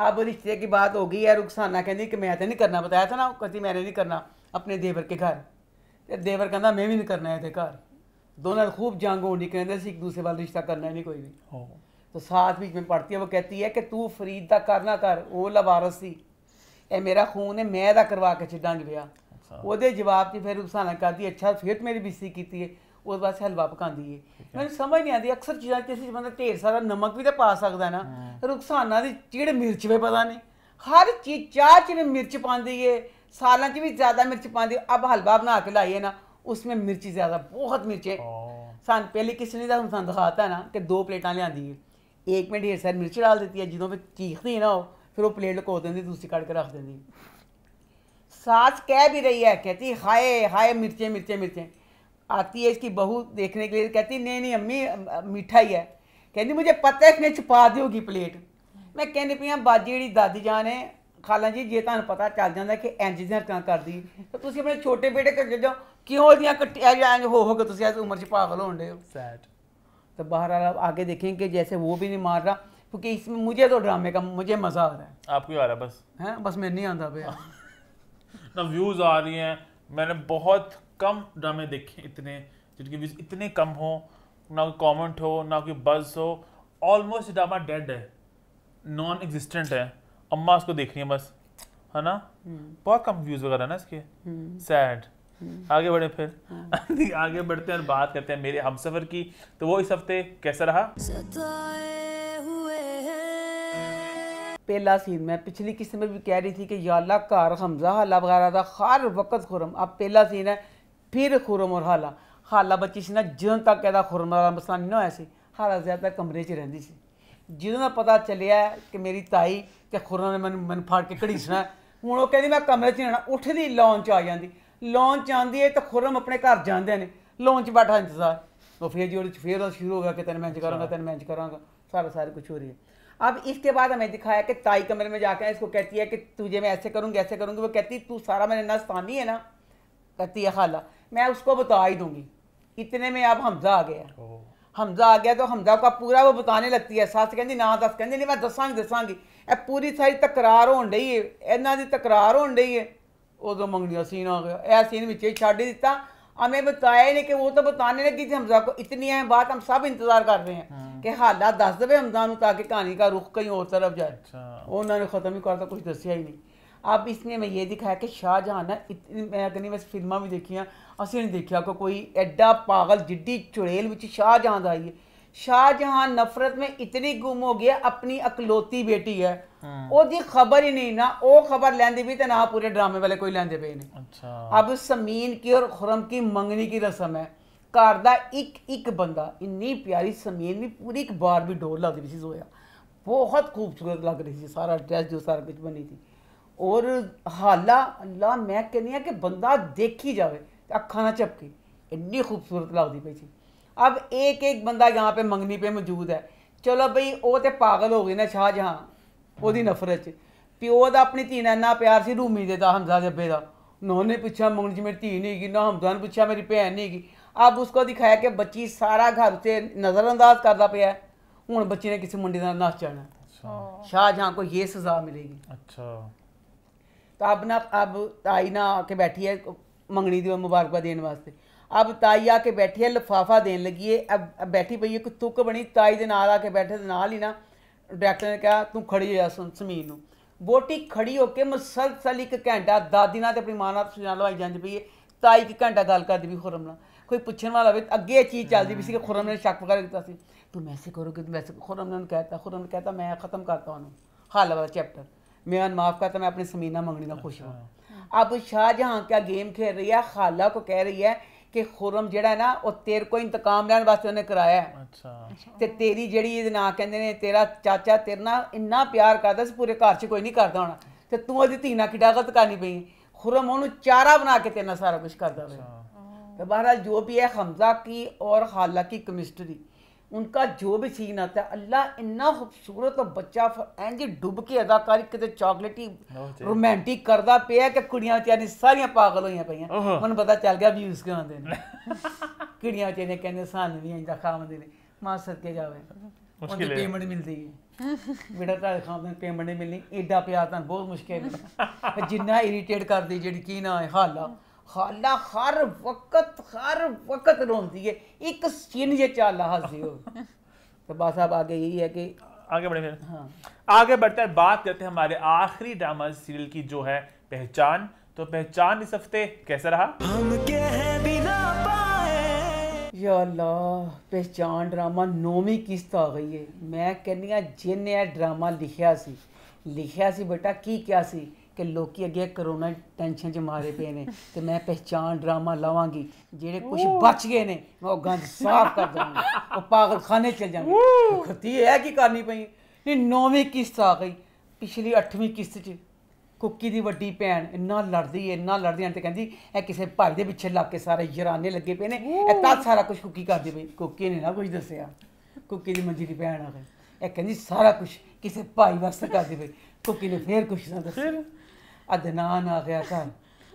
ਆ ਰਿਸ਼ਤੇ ਦੀ ਬਾਤ ਹੋ ਗਈ ਹੈ ਰੁਕਸਾਨਾ ਕਹਿੰਦੀ ਕਿ ਮੈਂ ਤਾਂ ਨਹੀਂ ਕਰਨਾ ਬਤਾਇਆ ਤਾਂ ਨਾ ਕਦੀ ਮੈਨੇ ਨਹੀਂ ਕਰਨਾ ਆਪਣੇ ਦੇਵਰ ਕੇ ਘਰ ਤੇ ਦੇਵਰ ਕਹਿੰਦਾ ਮੈਂ ਵੀ ਨਹੀਂ ਕਰਨਾ ਇਹਦੇ ਘਰ ਦੋਨਾਂ ਨੇ ਖੂਬ ਜੰਗ ਹੋਣੀ ਕਹਿੰਦੇ ਸੀ ਇੱਕ ਦੂਸਰੇ ਵੱਲ ਰਿਸ਼ਤਾ ਕਰਨਾ ਨਹੀਂ ਕੋਈ ਵੀ ਹਾਂ तो ਸਾਥ बीच ਮੈਂ ਪੜਤੀ ਆ ਉਹ ਕਹਤੀ ਹੈ ਕਿ ਤੂੰ ਫਰੀਦ ਦਾ ਕਰਨਾ ਕਰ ਉਹ ਲਵਾਰਸ ਸੀ ਇਹ ਮੇਰਾ ਖੂਨ ਹੈ ਮੈਂ ਦਾ ਕਰਵਾ ਕੇ ਛੱਡਾਂਗੇ ਵਿਆਹ ਉਹਦੇ ਜਵਾਬ 'ਚ ਫਿਰ ਉਸਾਨਾ ਕਰਦੀ ਅੱਛਾ ਫਿਰ ਮੇਰੀ ਬਿਸਤੀ ਕੀਤੀ ਹੈ ਉਸ ਵਾਸਤੇ ਹਲਵਾ ਪਕਾਉਂਦੀ ਹੈ ਮੈਨੂੰ ਸਮਝ ਨਹੀਂ ਆਉਂਦੀ ਅਕਸਰ ਚੀਜ਼ਾਂ ਕਿਸੇ ਬੰਦਾ ਢੇਰ ਸਾਰਾ ਨਮਕ ਵੀ ਤਾਂ ਪਾ ਸਕਦਾ ਨਾ ਰੁਕਸਾਨਾ ਦੀ ਚੀੜ ਮਿਰਚ ਵੇ ਪਤਾ ਨਹੀਂ ਹਰ ਚੀਜ਼ ਚਾਹ 'ਚ ਵੀ ਮਿਰਚ ਪਾਉਂਦੀ ਏ ਸਾਲਾਂ 'ਚ ਵੀ ਜ਼ਿਆਦਾ ਮਿਰਚ ਪਾਉਂਦੀ ਅਬ ਹਲਵਾ ਬਣਾ ਕੇ ਲਾਈਏ ਨਾ ਵਿੱਚ ਮਿਰਚੀ ਜ਼ਿਆਦਾ ਬਹੁਤ ਮਿਰਚੇ ਸਾਨੂੰ ਪਹਿਲੇ ਨੇ ਦਾ ਹੁਣ ਸਾਨੂੰ ਦਿਖਾਤਾ ਨਾ ਕਿ ਦੋ ਪਲੇਟਾਂ ਲਿਆਂਦੀ ਏ एक मिनट ये सर मिर्च डाल देती है जो में चीखती है ना हो फिर वो प्लेट को देती दूसरी काट के रख देती सास कह भी रही है कहती हाय हाय मिर्चें मिर्चें मिर्चें आती है इसकी बहू देखने के लिए कहती नहीं नहीं अम्मी मीठा ही है कहती मुझे पता है इसने छुपा दी प्लेट मैं कहने पी हाँ बाजी जी दादी जान है ਖਾਲਾ ਜੀ ਜੇ ਤੁਹਾਨੂੰ ਪਤਾ ਚੱਲ ਜਾਂਦਾ ਕਿ ਇੰਜੀਨੀਅਰ ਤਾਂ ਕਰਦੀ ਤਾਂ ਤੁਸੀਂ ਆਪਣੇ ਛੋਟੇ ਬੇਟੇ ਕੋਲ ਜਦੋਂ ਕਿਉਂ ਉਹਦੀਆਂ ਕੱਟਿਆ ਜਾਂ ਹੋ ਹੋ ਕੇ ਤੁਸੀਂ ਇਸ ਉਮਰ 'ਚ तो बाहर आप आगे देखेंगे जैसे वो भी नहीं मार रहा क्योंकि इसमें मुझे तो ड्रामे का मुझे मज़ा आ रहा है आपको आ रहा है बस है बस मैं नहीं आता भैया [LAUGHS] ना व्यूज़ आ रही हैं मैंने बहुत कम ड्रामे देखे इतने जिनके व्यूज़ इतने कम हो ना कोई कॉमेंट हो ना कोई बज हो ऑलमोस्ट ड्रामा डेड है नॉन एग्जिस्टेंट है अम्मा उसको देख रही है बस है ना हम्म। बहुत कम व्यूज़ वगैरह ना इसके सैड हम्म। आगे बढ़े फिर हाँ। [LAUGHS] आगे बढ़ते हैं और बात करते हैं मेरे हम सफर की तो वो इस हफ्ते कैसा रहा पहला सीन मैं पिछली किस्त में भी कह रही थी कि याला कार हमजा हाला वगैरह था हर वक़्त खुरम अब पहला सीन है फिर खुरम और हाला हाला बच्ची से ना जदों तक कहता खुरम वाला मसला नहीं होया हाला ज़्यादा कमरे च रही सी ਜਦੋਂ ਦਾ ਪਤਾ ਚੱਲਿਆ ਕਿ ਮੇਰੀ ਤਾਈ ਤੇ मैं ਨੇ ਮੈਨੂੰ ਮਨ ਫਾੜ ਕੇ ਘੜੀਸਣਾ ਹੁਣ ਉਹ ਕਹਿੰਦੀ ਮੈਂ ਕਮਰੇ 'ਚ ਜਾਣਾ ਉੱਠਦੀ ਲੌਂਚ आ जाती ਲੌਂਚ ਜਾਂਦੀ ਹੈ ਤਾਂ ਖੁਰਮ ਆਪਣੇ ਘਰ ਜਾਂਦੇ ਨੇ ਲੌਂਚ ਬੈਠਾ ਇੰਤਜ਼ਾਰ तो फिर जो फिर और शुरू होगा कि तेन मैच करूँगा तेन मैच करूँगा सारा सारा कुछ हो रही है अब इसके बाद हमें दिखाया कि ताई कमरे में जाकर इसको कहती है कि तुझे मैं ऐसे करूँगी ऐसे करूँगी वो कहती तू सारा मैंने नस्तानी है ना कहती है खाला मैं उसको बता ही दूँगी इतने में अब हमजा आ गया हमजा आ गया तो हमजा का पूरा वो बताने लगती है सस कहती ना दस कहती नहीं मैं दसागी दसागी ए पूरी सारी तकरार हो रही है इन्हों की तकरार हो रही है उदो मंगनिया सीन आ गया यह सीन बच्चे छाड़ दिता हमें बताया नहीं कि वो तो बताने लगी थी हमजा को इतनी अहम बात हम सब इंतजार कर रहे हैं कि हालात दस दबे हमजा ताकि कहानी का रुख कहीं और तरफ जाए उन्होंने ख़त्म ही करता कुछ दसिया ही नहीं अब इसने मैं ये दिखाया कि शाहजहां ना इतनी मैं अगली मैं फिल्मा भी देखिया असं देखा कि कोई एडा पागल जिडी चुड़ेल बच्ची शाहजहाँ आई है शाहजहां नफरत में इतनी गुम हो गई अपनी अकलौती बेटी है ਉਹਦੀ ਖਬਰ ਹੀ ਨਹੀਂ ਨਾ ਉਹ ਖਬਰ ਲੈਂਦੇ ਵੀ ਤੇ ਨਾ ਪੂਰੇ ਡਰਾਮੇ ਵਾਲੇ ਕੋਈ ਲੈਂਦੇ ਪਏ ਨੇ ਅੱਛਾ ਅਬ ਸਮੀਨ ਕੀ ਔਰ ਖੁਰਮ ਕੀ ਮੰਗਣੀ ਕੀ ਰਸਮ ਹੈ ਘਰ ਦਾ ਇੱਕ ਇੱਕ ਬੰਦਾ ਇੰਨੀ ਪਿਆਰੀ ਸਮੀਨ ਵੀ ਪੂਰੀ ਇੱਕ ਬਾਰ ਵੀ ਡੋਰ ਲੱਗ ਰਹੀ ਸੀ ਜ਼ੋਇਆ ਬਹੁਤ ਖੂਬਸੂਰਤ ਲੱਗ ਰਹੀ ਸੀ ਸਾਰਾ ਡਰੈਸ ਜੋ ਸਾਰਾ ਕੁਝ ਬਣੀ ਸੀ ਔਰ ਹਾਲਾ ਅੱਲਾ ਮੈਂ ਕਹਿੰਦੀ ਆ ਕਿ ਬੰਦਾ ਦੇਖੀ ਜਾਵੇ ਅੱਖਾਂ ਨਾ ਝਪਕੀ ਇੰਨੀ ਖੂਬਸੂਰਤ ਲੱਗਦੀ ਪਈ ਸੀ अब एक एक बंदा यहाँ पे मंगनी पे मौजूद है चलो ਬਈ ਉਹ ਤੇ ਪਾਗਲ ਹੋ ਗਏ ਨਾ ਸ਼ਾਹਜਹਾਂ ਉਹਦੀ ਨਫ਼ਰਤ ਚ ਪਿਓ ਦਾ ਆਪਣੀ ਧੀ ਨਾਲ ਨਾ ਪਿਆਰ ਸੀ ਰੂਮੀ ਦੇ ਦਾ ਹਮਜ਼ਾ उन्होंने पूछा मंगनी मेरी धीन नहीं गई ना हमजान पूछा मेरी भैन नहीं गई अब उसको दिखाया कि बच्ची सारा घर से नज़रअंदाज करता पाया हूँ बच्ची ने किसी मुंडे नस जाना अच्छा। शाहजहाँ को ये सजा मिलेगी अच्छा तो अब ना अब आई ना आके बैठी है मंगनी दी मुबारकबाद देने वास्ते अब ਤਾਈ ਆ ਕੇ ਬੈਠੀ ਹੈ ਲਫਾਫਾ ਦੇਣ ਲੱਗੀ ਏ ਅਬ ਬੈਠੀ ਪਈ ਏ ਕਿ ਤੁੱਕ ਬਣੀ ਤਾਈ ਦੇ ਨਾਲ ਆ ਕੇ ਬੈਠੇ ਦੇ ਨਾਲ ਹੀ ਨਾ ਡਾਇਰੈਕਟਰ ਨੇ ਕਿਹਾ ਤੂੰ ਖੜੀ ਹੋ ਜਾ ਸਮੀਨ ਨੂੰ ਬੋਟੀ ਖੜੀ ਹੋ ਕੇ ਮਸਲਸਲ ਇੱਕ ਘੰਟਾ ਦਾਦੀ ਨਾਲ ਤੇ ਆਪਣੀ ਮਾਂ ਨਾਲ ਸੁਣਾ ਲਵਾਈ ਜਾਂਦੀ ਪਈ ਏ ਤਾਈ ਇੱਕ ਘੰਟਾ ਗੱਲ ਕਰਦੀ ਵੀ ਖੁਰਮ ਨਾਲ ਕੋਈ ਪੁੱਛਣ ਵਾਲਾ ਹੋਵੇ ਅੱਗੇ ਇਹ ਚੀਜ਼ ਚੱਲਦੀ ਵੀ ਸੀ ਕਿ ਖੁਰਮ ਨੇ ਸ਼ੱਕ ਵਗੈਰਾ ਕੀਤਾ ਸੀ तुम ऐसे करो कि तुम ऐसे खुरम ने कहता खुरम ने कहता मैं ख़त्म करता हूँ हाल वाला चैप्टर मैं माफ़ करता मैं अपनी समीना मंगनी का खुश हूँ अब शाहजहाँ क्या गेम खेल रही है खाला को कह रही है ਕਿ ਖੁਰਮ ਜਿਹੜਾ ਹੈ ਨਾ ਉਹ ਤੇਰੇ ਕੋ ਇੰਤਕਾਮ ਲੈਣ ਵਾਸਤੇ ਉਹਨੇ ਕਰਾਇਆ ਅੱਛਾ ਤੇ ਤੇਰੀ ਜਿਹੜੀ ਇਹ ਨਾਂ ਕਹਿੰਦੇ ਨੇ ਤੇਰਾ ਚਾਚਾ ਤੇਰੇ ਨਾਲ ਇੰਨਾ ਪਿਆਰ ਕਰਦਾ ਸੀ ਪੂਰੇ ਘਰ 'ਚ ਕੋਈ ਨਹੀਂ ਕਰਦਾ ਹੋਣਾ ਤੇ ਤੂੰ ਉਹਦੀ ਧੀ ਨਾਲ ਕਿਡਾ ਗਲਤ ਕਰਨੀ ਪਈ ਖੁਰਮ ਉਹਨੂੰ ਚਾਰਾ ਬਣਾ ਕੇ ਤੇਰੇ ਨਾਲ ਸਾਰਾ ਕੁਝ ਕਰਦਾ ਹੋਇਆ ਤੇ ਬਹਰਾਲ ਜੋ ਵੀ ਹੈ ਹਮਜ਼ਾ ਕੀ ਔਰ ਖਾਲਾ ਕੀ ਕੈਮਿਸਟਰੀ ਉਨਕਾ ਜੋ ਵੀ ਸੀਨ ਆਤਾ ਹੈ ਅੱਲਾ ਇੰਨਾ ਖੂਬਸੂਰਤ ਬੱਚਾ बच्चा ਡੁੱਬ ਕੇ ਅਦਾਕਾਰੀ ਕਿਤੇ ਚਾਕਲੇਟੀ ਰੋਮਾਂਟਿਕ ਕਰਦਾ ਪਿਆ ਕਿ ਕੁੜੀਆਂ ਵਿਚਾਰੀਆਂ ਸਾਰੀਆਂ ਪਾਗਲ ਹੋਈਆਂ ਪਈਆਂ ਮੈਨੂੰ ਪਤਾ ਚੱਲ ਗਿਆ ਵਿਊਜ਼ ਕੇ ਆਉਂਦੇ ਨੇ ਕੁੜੀਆਂ ਇਹਨੇ ਕਹਿੰਦੇ ਸਾਨੂੰ ਵੀ ਇੰਜ ਖਾਂਦੇ ਨੇ ਮਾਂ ਸਦਕੇ ਜਾਵੇ ਉਹਦੀ ਪੇਮੈਂਟ ਮਿਲਦੀ ਹੈ ਬੇਟਾ ਤਾਂ ਖਾਂਦੇ ਪੇਮੈਂਟ ਨਹੀਂ ਮਿਲਣੀ ਏਡਾ ਪਿਆਰ ਤਾਂ ਬਹੁਤ ਮੁਸ਼ਕਿਲ ਹੈ ਜਿੰਨਾ ਇਰੀਟੇਟ ਕਰਦੀ ਜਿਹੜੀ ਕੀ ਨਾ ਹੈ ਹਾਲਾ खाला हर वक्त हर वक्त रोंदी है एक सिन ये चाल हाजी हो तो बात साहब आगे यही है कि आगे बढ़े हाँ आगे बढ़ते हैं बात करते हैं हमारे आखिरी ड्रामा सीरियल की जो है पहचान तो पहचान इस हफ्ते कैसा रहा हम या अल्लाह पहचान ड्रामा नौवीं किस्त आ गई है मैं कहनी हाँ जिन्हें ड्रामा लिखा सी लिखा सी बेटा की क्या सी ਕਿ ਲੋਕੀ ਅੱਗੇ ਕਰੋਨਾ ਟੈਨਸ਼ਨ ਚ ਮਾਰੇ ਪਏ ਨੇ ਤੇ ਮੈਂ ਪਹਿਚਾਨ ਡਰਾਮਾ ਲਾਵਾਂਗੀ ਜਿਹੜੇ ਕੁਝ ਬਚ ਗਏ ਨੇ ਮੈਂ ਉਹ ਗੰਦ ਸਾਫ਼ ਕਰ ਦਾਂਗੀ ਉਹ ਪਾਗਲਖਾਨੇ ਚਲ ਜਾਣਗੇ ਖਤੀ ਇਹ ਕੀ ਕਰਨੀ ਪਈ ਨਹੀਂ ਨੌਵੀਂ ਕਿਸ਼ਤ ਆ ਗਈ ਪਿਛਲੀ ਅੱਠਵੀਂ ਕਿਸ਼ਤ ਚ ਕੁੱਕੀ ਦੀ ਵੱਡੀ ਭੈਣ ਇੰਨਾ ਲੜਦੀ ਐ ਇੰਨਾ ਲੜਦੀ ਐ ਤੇ ਕਹਿੰਦੀ ਇਹ ਕਿਸੇ ਭਾਈ ਦੇ ਪਿੱਛੇ ਲੱਗ ਕੇ ਸਾਰੇ ਜਰਾਨੇ ਲੱਗੇ ਪਏ ਨੇ ਇਹ ਤਾਂ ਸਾਰਾ ਕੁਝ ਕੁੱਕੀ ਕਰਦੀ ਪਈ ਕੁੱਕੀ ਨੇ ਨਾ ਕੁਝ ਦੱਸਿਆ ਕੁੱਕੀ ਦੀ ਮੰਜੀ ਦੀ ਭੈਣ ਆ ਗਈ ਇਹ ਕਹਿੰਦੀ ਸਾਰਾ ਕੁਝ ਕਿਸੇ ਭਾਈ ਵਾਸਤੇ ਕਰਦੀ ਪਈ ਕੁੱਕੀ ਨੇ ਫੇਰ ਕੁਝ ਨਾ ਦੱਸਿਆ ਅਦਨਾਨ ਆ ਗਿਆ ਤਾਂ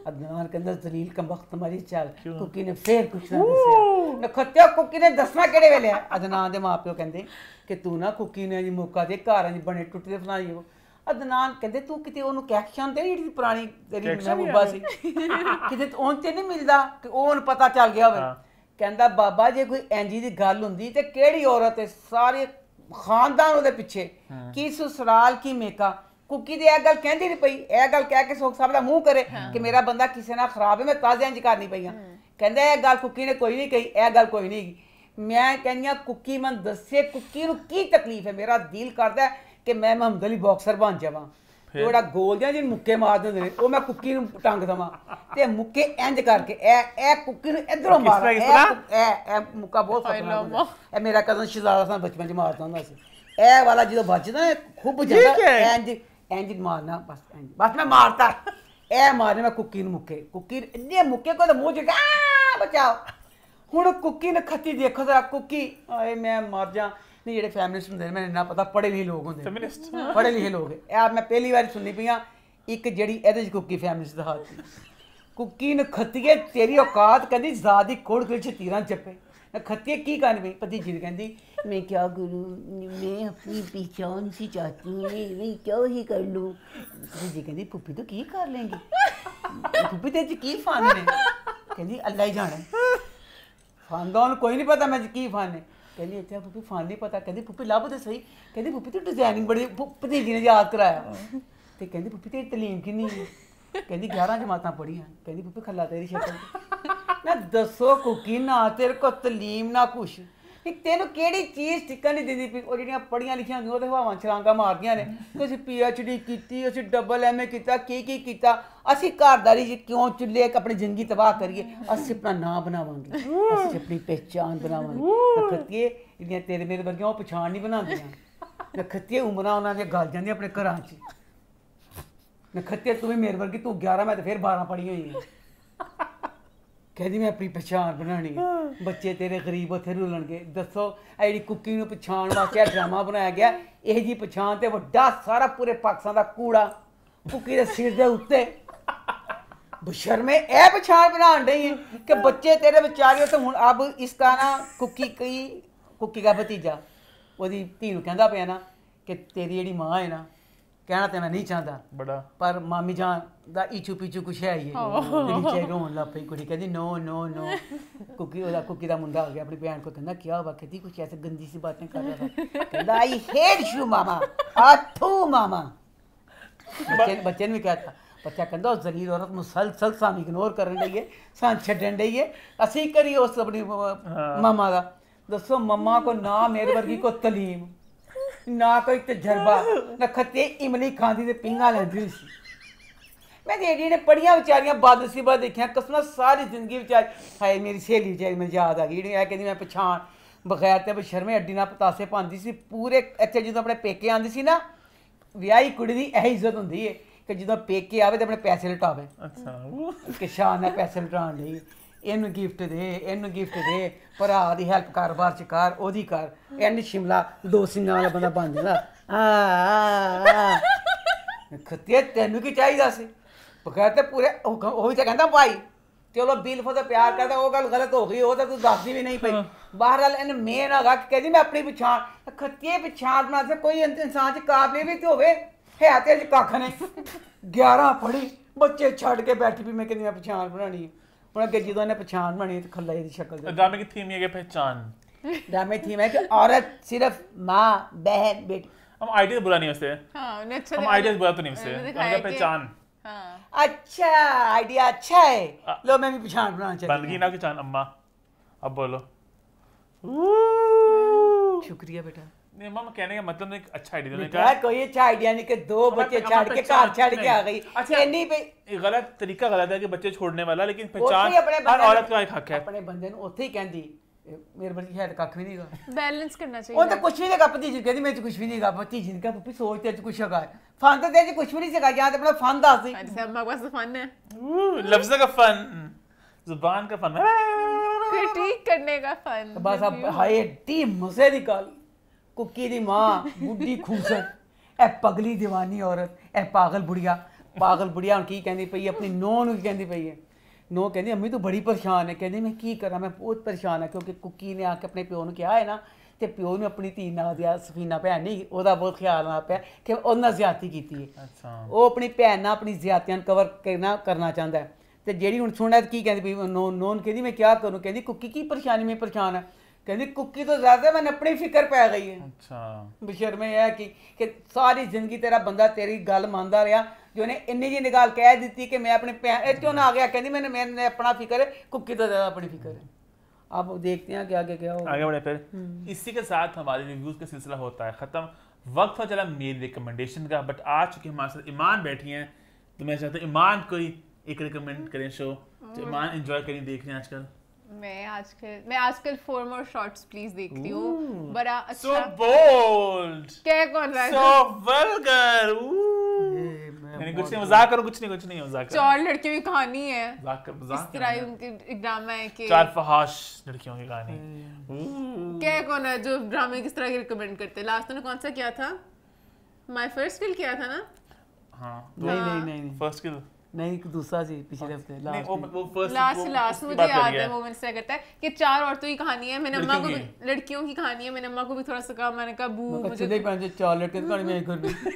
ਅਦਨਾਨ ਕਹਿੰਦਾ ਜ਼ਲੀਲ ਕਮਬਖਤ ਮਰੀ ਚਾਲ ਕੁੱਕੀ ਨੇ ਫੇਰ ਕੁਛ ਨਾ ਦੱਸਿਆ ਨਖੱਤਿਆ ਕੁੱਕੀ ਨੇ ਦੱਸਣਾ ਕਿਹੜੇ ਵੇਲੇ ਅਦਨਾਨ ਦੇ ਮਾਪਿਓ ਕਹਿੰਦੇ ਕਿ ਤੂੰ ਨਾ ਕੁੱਕੀ ਨੇ ਜੀ ਮੌਕਾ ਦੇ ਘਰਾਂ 'ਚ ਬਣੇ ਟੁੱਟਦੇ ਫਲਾਈ ਉਹ ਅਦਨਾਨ ਕਹਿੰਦੇ ਤੂੰ ਕਿਤੇ ਉਹਨੂੰ ਕੈਕਸ਼ਨ ਤੇ ਜਿਹੜੀ ਪੁਰਾਣੀ ਤੇਰੀ ਮਹਿਬੂਬਾ ਸੀ ਕਿਤੇ ਉਹਨ ਤੇ ਨਹੀਂ ਮਿਲਦਾ ਕਿ ਉਹਨ ਪਤਾ ਚੱਲ ਗਿਆ ਹੋਵੇ ਕਹਿੰਦਾ ਬਾਬਾ ਜੇ ਕੋਈ ਐਂਜੀ ਦੀ ਗੱਲ ਹੁੰਦੀ ਤੇ ਕਿਹੜੀ ਔਰਤ ਹੈ ਸਾਰੇ ਖਾਨਦਾਨ ਉਹਦੇ ਪਿੱਛੇ ਕੀ ਸੁਸਰਾਲ ਕੀ ਮੇਕਾ ਕੁੱਕੀ ਦੀ ਇਹ ਗੱਲ ਕਹਿੰਦੀ ਨਹੀਂ ਪਈ ਇਹ ਗੱਲ ਕਹਿ ਕੇ ਸੋਖ ਸਾਹਿਬ ਦਾ ਮੂੰਹ ਕਰੇ ਕਿ ਮੇਰਾ ਬੰਦਾ ਕਿਸੇ ਨਾਲ ਖਰਾਬ ਹੈ ਮੈਂ ਤਾਜ਼ਿਆਂ ਜੀ ਕਰਨੀ ਪਈ ਆ ਕਹਿੰਦਾ ਇਹ ਗੱਲ ਕੁੱਕੀ ਨੇ ਕੋਈ ਨਹੀਂ ਕਹੀ ਇਹ ਗੱਲ ਕੋਈ ਨਹੀਂ ਮੈਂ ਕਹਿੰਿਆ ਕੁੱਕੀ ਮਨ ਦੱਸੇ ਕੁੱਕੀ ਨੂੰ ਕੀ ਤਕਲੀਫ ਹੈ ਮੇਰਾ ਦਿਲ ਕਰਦਾ ਕਿ ਮੈਂ ਮਹਮਦ ਅਲੀ ਬਾਕਸਰ ਬਣ ਜਾਵਾਂ ਜਿਹੜਾ ਗੋਲ ਜਿਹਾ ਜਿਹਨ ਮੁੱਕੇ ਮਾਰ ਦਿੰਦੇ ਨੇ ਉਹ ਮੈਂ ਕੁੱਕੀ ਨੂੰ ਟੰਗ ਦਵਾਂ ਤੇ ਮੁੱਕੇ ਇੰਜ ਕਰਕੇ ਇਹ ਇਹ ਕੁੱਕੀ ਨੂੰ ਇਧਰੋਂ ਮਾਰ ਇਹ ਇਹ ਮੁੱਕਾ ਬਹੁਤ ਖਤਰਨਾਕ ਇਹ ਮੇਰਾ ਕਜ਼ਨ ਸ਼ਿਜ਼ਾਦਾ ਸਾਨ ਬਚਪਨ ਚ ਮਾਰਦਾ ਹੁੰਦਾ ਸੀ ਇਹ ਵਾਲਾ ਜਦੋਂ ਵੱਜਦਾ ਖੁੱਬ ਜਾਂਦਾ ਇੰਜ ਇੰਜ ਮਾਰਨਾ ਬਸ ਇੰਜ ਬਸ ਮੈਂ ਮਾਰਤਾ ਐ ਮਾਰਨੇ ਮੈਂ ਕੁੱਕੀ ਨੂੰ ਮੁੱਕੇ ਕੁੱਕੀ ਇੰਨੇ ਮੁੱਕੇ ਕੋ ਤਾਂ ਮੂੰਹ ਜਿਹਾ ਬਚਾਓ ਹੁਣ ਕੁੱਕੀ ਨੇ ਖੱਤੀ ਦੇਖੋ ਜ਼ਰਾ ਕੁੱਕੀ ਆਏ ਮੈਂ ਮਰ ਜਾ ਨਹੀਂ ਜਿਹੜੇ ਫੈਮਿਲਿਸਟ ਹੁੰਦੇ ਨੇ ਮੈਨੂੰ ਨਾ ਪਤਾ ਪੜੇ ਲਿਖੇ ਲੋਕ ਹੁੰਦੇ ਫੈਮਿਲਿਸਟ ਪੜੇ ਲਿਖੇ ਲੋਕ ਐ ਮੈਂ ਪਹਿਲੀ ਵਾਰ ਸੁਣਨੀ ਪਈ ਆ ਇੱਕ ਜਿਹੜੀ ਇਹਦੇ ਚ ਕੁੱਕੀ ਫੈਮਿਲਿਸਟ ਦਾ ਹੱਥ ਕੁੱਕੀ ਨੇ ਖੱਤੀਏ ਤੇਰੀ ਔਕਾਤ ਕਦੀ ਜ਼ਾਦੀ ਕੋੜ ਕਿਲ ਚ ਤੀਰਾਂ ਚੱਪੇ खत्ते की ਪਤੀ ਜੀ ਕਹਿੰਦੀ ਮੈਂ ਕਿਹਾ ਗੁਰੂ ਮੈਂ ਆਪਣੀ ਪਛਾਣ ਸੀ ਚਾਹਤੀ चाहती हूँ ਕਿਉਂ ਹੀ ਕਰ कर ਜੀ ਜੀ ਕਹਿੰਦੀ ਪੁੱਪੀ ਤੂੰ ਕੀ ਕਰ ਲੇਂਗੀ ਪੁੱਪੀ ਤੇ ਕੀ ਫਾਨ ਨੇ ਕਹਿੰਦੀ ਅੱਲਾ ਹੀ ਜਾਣੇ ਫਾਨਦਾਨ ਦਾ ਕੋਈ ਨਹੀਂ ਪਤਾ ਮੈਂ ਕੀ ਫਾਨ ਨੇ ਕਹਿੰਦੀ ਅੱਛਾ ਪੁੱਪੀ ਫਾਨ ਨਹੀਂ ਪਤਾ ਕਹਿੰਦੀ ਪੁੱਪੀ ਲੱਭ ਤੇ ਸਹੀ ਕਹਿੰਦੀ ਪੁੱਪੀ ਤੂੰ ਡਿਜ਼ਾਈਨਿੰਗ ਬੜੀ ਜੀ ਨੇ ਯਾਦ ਕਰਾਇਆ ਤੇ ਕਹਿੰਦੀ ਪੁੱਪੀ ਤੇਰੀ ਤਲੀਮ ਕਿੰਨੀ ਹੈ ਕਹਿੰਦੀ 11 ਜਮਾਤਾਂ ਪੜੀਆਂ ਕਹਿੰਦੀ ਪੁੱਪੀ ਖੱਲਾ ਤੇਰੀ ਸ਼ਕਲ ਨਾ ਦੱਸੋ ਕੁਕੀ ਨਾ ਤੇਰੇ ਕੋ ਤਲੀਮ ਨਾ ਕੁਛ ਕਿ ਤੈਨੂੰ ਕਿਹੜੀ ਚੀਜ਼ ਟਿਕਣ ਨਹੀਂ ਦਿੰਦੀ ਪਈ ਉਹ ਜਿਹੜੀਆਂ ਪੜੀਆਂ ਲਿਖੀਆਂ ਹੁੰਦੀਆਂ ਉਹ ਤੇ ਹਵਾਵਾਂ ਛਲਾਂਗਾ ਮਾਰਦੀਆਂ ਨੇ ਤੁਸੀਂ ਪੀ ਐਚ ਡੀ ਕੀਤੀ ਅਸੀਂ ਡਬਲ ਐਮ ਕੀਤਾ ਕੀ ਕੀ ਕੀਤਾ ਅਸੀਂ ਘਰਦਾਰੀ ਜੀ ਕਿਉਂ ਚੁੱਲੇ ਆਪਣੀ ਜ਼ਿੰਦਗੀ ਤਬਾਹ ਕਰੀਏ ਅਸੀਂ ਆਪਣਾ ਨਾਂ ਬਣਾਵਾਂਗੇ ਅਸੀਂ ਆਪਣੀ ਪਛਾਣ ਬਣਾਵਾਂਗੇ ਰੱਖਤੀਏ ਜਿਹੜੀਆਂ ਤੇਰੇ ਮੇਰੇ ਵਰਗੀਆਂ ਉਹ ਪਛਾਣ ਨਹੀਂ ਬਣਾਉਂਦੀਆਂ ਰੱਖਤੀਏ ਉਮਰਾਂ ਉਹਨਾਂ ਦੇ ਗਲ ਜਾਂਦੀਆਂ ਆਪਣੇ ਘਰਾਂ 'ਚ ਨਖੱਤੇ ਤੂੰ ਵੀ ਮੇਰੇ ਵਰਗੀ ਤੂੰ 11 ਮੈਂ ਤੇ ਫਿਰ 12 ਪੜੀ ਹੋਈ ਹਾਂ ਕਹਿੰਦੀ ਮੈਂ ਆਪਣੀ ਪਛਾਣ ਬਣਾਣੀ ਹੈ ਬੱਚੇ ਤੇਰੇ ਗਰੀਬ ਉੱਥੇ ਰੁਲਣਗੇ ਦੱਸੋ ਐ ਜਿਹੜੀ ਕੁੱਕੀ ਨੂੰ ਪਛਾਣ ਵਾਸਤੇ ਡਰਾਮਾ ਬਣਾਇਆ ਗਿਆ ਇਹ ਜੀ ਪਛਾਣ ਤੇ ਵੱਡਾ ਸਾਰਾ ਪੂਰੇ ਪਾਕਿਸਤਾਨ ਦਾ ਕੂੜਾ ਕੁੱਕੀ ਦੇ ਸਿਰ ਦੇ ਉੱਤੇ ਬਸ਼ਰਮੇ ਇਹ ਪਛਾਣ ਬਣਾਣ ਡਈ ਹੈ ਕਿ ਬੱਚੇ ਤੇਰੇ ਵਿਚਾਰੇ ਤੇ ਹੁਣ ਅਬ ਇਸ ਦਾ ਨਾ ਕੁੱਕੀ ਕਈ ਕੁੱਕੀ ਦਾ ਭਤੀਜਾ ਉਹਦੀ ਧੀ ਨੂੰ ਕਹਿੰਦਾ ਪਿਆ ਨਾ ਕਿ ਤੇਰੀ ਜਿਹੜੀ ਮਾਂ ਹੈ ਨਾ ਕਹਿਣਾ ਤੇ ਮੈਂ ਨਹੀਂ ਚਾਹੁੰਦਾ ਬੜਾ ਪਰ ਮਾਮੀ ਜਾਨ ਦਾ ਈਚੂ ਪੀਚੂ ਕੁਛ ਹੈ ਹੀ ਜਿਹੜੀ ਚੇ ਰੋਣ ਲੱਗ ਪਈ ਕੁੜੀ ਕਹਿੰਦੀ ਨੋ ਨੋ ਨੋ ਕੁਕੀ ਉਹਦਾ ਕੁਕੀ ਦਾ ਮੁੰਡਾ ਹੋ ਗਿਆ ਆਪਣੀ ਭੈਣ ਕੋ ਕਹਿੰਦਾ ਕੀ ਹੋਇਆ ਕਹਿੰਦੀ ਕੁਛ ਐਸੇ ਗੰਦੀ ਸੀ ਬਾਤਾਂ ਕਰ ਰਿਹਾ था ਕਹਿੰਦਾ ਆਈ ਹੇਟ ਯੂ ਮਾਮਾ ਆਥੂ ਮਾਮਾ ਬੱਚੇ ਬੱਚੇ ਨੂੰ ਵੀ ਕਹਤਾ ਬੱਚਾ ਕਹਿੰਦਾ ਉਹ ਜ਼ਲੀਲ ਔਰਤ ਮੁਸਲਸਲ ਸਾਨੂੰ ਇਗਨੋਰ ਕਰਨ ਡਈ ਹੈ ਸਾਨੂੰ ਛੱਡਣ ਡਈ ਹੈ ਅਸੀਂ ਕਰੀ ਉਸ ਆਪਣੀ ਮਾਮਾ ਦਾ ਦੱਸੋ ਮਮਾ ਕੋ ਨਾ ਮੇਰੇ ਵਰਗੀ ਕੋ ਤਲੀਮ ਨਾ ਕੋਈ ਤਜਰਬਾ ਨਖਤੇ ਇਮਲੀ ਖਾਂਦੀ ਤੇ ਪਿੰਗਾ ਲੈਂਦੀ ਸੀ ਮੈਂ ਤੇ ਨੇ ਪੜੀਆਂ ਵਿਚਾਰੀਆਂ ਬਾਦਸੀਬਾ ਦੇਖਿਆ ਕਸਮਾ ਸਾਰੀ ਜ਼ਿੰਦਗੀ ਵਿਚਾਰ ਹਾਏ ਮੇਰੀ ਸਹੇਲੀ ਵਿਚਾਰੀ ਮੈਨੂੰ ਯਾਦ ਆ ਗਈ ਜਿਹੜੀ ਇਹ ਕਹਿੰਦੀ ਮੈਂ ਪਛਾਣ ਬਗੈਰ ਤੇ ਬਸ਼ਰਮੇ ਅੱਡੀ ਨਾਲ ਪਤਾਸੇ ਪਾਉਂਦੀ ਸੀ ਪੂਰੇ ਇੱਥੇ ਜਦੋਂ ਆਪਣੇ ਪੇਕੇ ਆਂਦੀ ਸੀ ਨਾ ਵਿਆਹੀ ਕੁੜੀ ਦੀ ਇਹ ਇੱਜ਼ਤ ਹੁੰਦੀ ਏ ਕਿ ਜਦੋਂ ਪੇਕੇ ਆਵੇ ਤੇ ਆਪਣੇ ਪੈਸੇ ਲਟਾਵੇ ਅੱਛਾ ਕਿ ਸ਼ਾਨ ਨਾਲ ਪੈਸੇ ਲਟਾਉਣ ਲਈ ਇਹਨੂੰ ਗਿਫਟ ਦੇ ਇਹਨੂੰ ਗਿਫਟ ਦੇ ਭਰਾ ਦੀ ਹੈਲਪ ਕਰ ਬਾਹਰ ਚ ਕਰ ਉਹਦੀ ਕਰ ਇਹਨ ਸ਼ਿਮਲਾ ਦੋ ਸਿੰਘਾਂ ਵਾਲਾ ਬੰਦਾ ਬਣ ਜਾਣਾ ਆ ਖਤਿਆ ਤੈਨੂੰ ਕੀ ਚਾਹੀਦਾ ਸੀ ਬਗੈਰ ਤੇ ਪੂਰੇ ਉਹ ਵੀ ਤਾਂ ਕਹਿੰਦਾ ਭਾਈ ਚਲੋ ਬਿਲ ਫੋ ਦਾ ਪਿਆਰ ਕਰਦਾ ਉਹ ਗੱਲ ਗਲਤ ਹੋ ਗਈ ਉਹ ਤਾਂ ਤੂੰ ਦੱਸਦੀ ਵੀ ਨਹੀਂ ਪਈ ਬਹਰਾਲ ਇਹਨ ਮੇਨ ਹੈਗਾ ਕਿ ਕਹਿੰਦੀ ਮੈਂ ਆਪਣੀ ਪਛਾਣ ਖਤੇ ਪਛਾਣ ਬਣਾ ਸੇ ਕੋਈ ਇਨਸਾਨ ਚ ਕਾਬਲੇ ਵੀ ਤੇ ਹੋਵੇ ਹੈ ਤੇ ਕੱਖ ਨੇ 11 ਪੜੀ ਬੱਚੇ ਛੱਡ ਕੇ ਬੈਠੀ ਵੀ ਮੈਂ ਕਿੰਨੀ ਪਛਾਣ ਬਣਾਣੀ ਹੈ ਹੁਣ ਅੱਗੇ ਜਦੋਂ ਇਹਨੇ ਪਛਾਣ ਬਣੀ ਤੇ ਖੱਲਾ ਇਹਦੀ ਸ਼ਕਲ ਦੇ ਡਰਾਮੇ ਦੀ ਥੀਮ ਇਹ ਹੈ ਪਛਾਣ ड्रामे थीम है कि औरत सिर्फ माँ बहन बेटी हम आइडियाज बुला नहीं उससे हाँ, अच्छा हम आइडियाज बुला तो नहीं उससे पहचान हाँ। अच्छा आइडिया अच्छा है आ, लो मैं भी पहचान बनाना चाहिए बंदगी ना पहचान अम्मा अब बोलो शुक्रिया बेटा नहीं मम्मा कहने का मतलब एक अच्छा आइडिया नहीं कहा कोई अच्छा आइडिया नहीं कि दो बच्चे छाड़ के घर छाड़ के आ गई अच्छा नहीं भाई गलत तरीका गलत है कि बच्चे छोड़ने वाला लेकिन तो पहचान हर औरत का एक हक है अपने बंदे ਨੂੰ ਉੱਥੇ ਹੀ ਕਹਿੰਦੀ ਮੇਰੇ ਬਲ ਖੈਰ ਕੱਖ ਵੀ ਨਹੀਂਗਾ ਬੈਲੈਂਸ ਕਰਨਾ ਚਾਹੀਦਾ ਉਹ ਤਾਂ ਕੁਝ ਵੀ ਨਹੀਂ ਗੱਪਤੀ ਜੀ ਕਹਿੰਦੀ ਮੇਰੇ ਚ ਕੁਝ ਵੀ ਨਹੀਂਗਾ ਪਤੀ ਜੀ ਕਾ ਪਪੀ ਸੋਚਦੇ ਅੱਜ ਕੁਝ ਹੈਗਾ ਫਨ ਤਾਂ ਤੇ ਕੁਝ ਵੀ ਨਹੀਂ ਸਿਕਾ ਜਾਂ ਤੇ ਆਪਣਾ ਫਨ ਦੱਸ ਦੇ ਸਭ ਮਾ ਕੋਸ ਫਨ ਹੈ ਲਫ਼ਜ਼ਾਂ ਦਾ ਫਨ ਜ਼ੁਬਾਨ का फन क्रिटिक करने का फन तो बस अब हाय टी मजे निकाली ਕੁੱਕੀ ਦੀ ਮਾਂ ਬੁੱਢੀ ਖੂਸਰ ਐ ਪਗਲੀ دیਵਾਨੀ ਔਰਤ ਐ ਪਾਗਲ ਬੁੜੀਆ ਪਾਗਲ ਬੁੜੀਆ ਹੁਣ ਕੀ ਕਹਿੰਦੀ ਪਈ ਆਪਣੀ ਨੋ ਨੂੰ ਕੀ ਕਹਿੰਦੀ ਪਈ ਹੈ ਨੋ ਕਹਿੰਦੀ ਅੰਮੀ ਤੂੰ ਬੜੀ ਪਰੇਸ਼ਾਨ ਹੈ ਕਹਿੰਦੀ ਮੈਂ ਕੀ ਕਰਾਂ ਮੈਂ ਬਹੁਤ ਪਰੇਸ਼ਾਨ ਹੈ ਕਿਉਂਕਿ ਕੁੱਕੀ ਨੇ ਆ ਕੇ ਆਪਣੇ ਪਿਓ ਨੂੰ ਕਿਹਾ ਹੈ ਨਾ ਤੇ ਪਿਓ ਨੂੰ ਆਪਣੀ ਧੀ ਨਾਲ ਦਿਆ ਸਫੀਨਾ ਭੈਣ ਨਹੀਂ ਉਹਦਾ ਬਹੁਤ ਖਿਆਲ ਨਾ ਪਿਆ ਕਿ ਉਹਨਾਂ ਜ਼ਿਆਤੀ ਕੀਤੀ ਹੈ ਅੱਛਾ ਉਹ ਆਪਣੀ ਭੈਣ ਨਾਲ ਆਪਣੀ ਜ਼ਿਆਤੀਆਂ ਕਵਰ ਕਰਨਾ ਕਰਨਾ ਚਾਹੁੰਦਾ ਤੇ ਜਿਹੜੀ ਹੁਣ ਸੁਣਦਾ ਕੀ ਕਹਿੰਦੀ ਪਈ ਨੋ ਨੋਨ ਕਹਿੰਦੀ ਮੈਂ ਕੀ ਕਰੂੰ ਕਹਿੰਦੀ ਕੁੱਕੀ ਕੀ ਪਰੇਸ਼ਾਨੀ ਮੈਂ ਪਰੇਸ਼ਾਨ ਹਾਂ कहती कुकी तो ज्यादा मैंने अपनी फिक्र पै गई है अच्छा बेशर्मे है कि कि सारी जिंदगी तेरा बंदा तेरी गल मानता रहा जो ने इन्नी जी निकाल कह दी कि मैं अपने क्यों ना आ गया कहती मैंने मैंने अपना फिक्र है कुकी तो ज्यादा अपनी फिक्र है आप देखते हैं कि आगे क्या हो आगे बढ़े फिर इसी के साथ हमारे रिव्यूज का सिलसिला होता है खत्म वक्त हो चला मेरी रिकमेंडेशन का बट आज चूंकि हमारे साथ ईमान बैठी हैं तो मैं चाहता हूँ ईमान कोई एक रिकमेंड करें शो तो ईमान इंजॉय करें देख रहे हैं आजकल मैं आजकल मैं आजकल फोर मोर शॉट्स प्लीज देख रही हूँ बड़ा अच्छा सो बोल्ड क्या कौन रहा सो वल्गर मैंने कुछ नहीं मजाक करो कुछ नहीं कुछ नहीं मजाक चार लड़कियों की कहानी है मजाक कर मजाक इस तरह उनके ड्रामा है कि चार फहाश लड़कियों की कहानी हम्म। क्या कौन है जो ड्रामे किस तरह के रिकमेंड करते हैं लास्ट में कौन सा किया था माय फर्स्ट किल किया था ना हाँ, तो हाँ। नहीं नहीं नहीं फर्स्ट किल नहीं दूसरा जी पिछले हफ्ते लास्ट वो वो फर्स्ट लास्ट लास्ट मुझे याद है वो मैंने से कहता है कि चार औरतों की कहानी है मैंने अम्मा को लड़कियों की कहानी है मैंने अम्मा को भी थोड़ा सा कहा मैंने कहा बू मुझे देख पांच चार लड़के कहानी मेरे घर में [LAUGHS]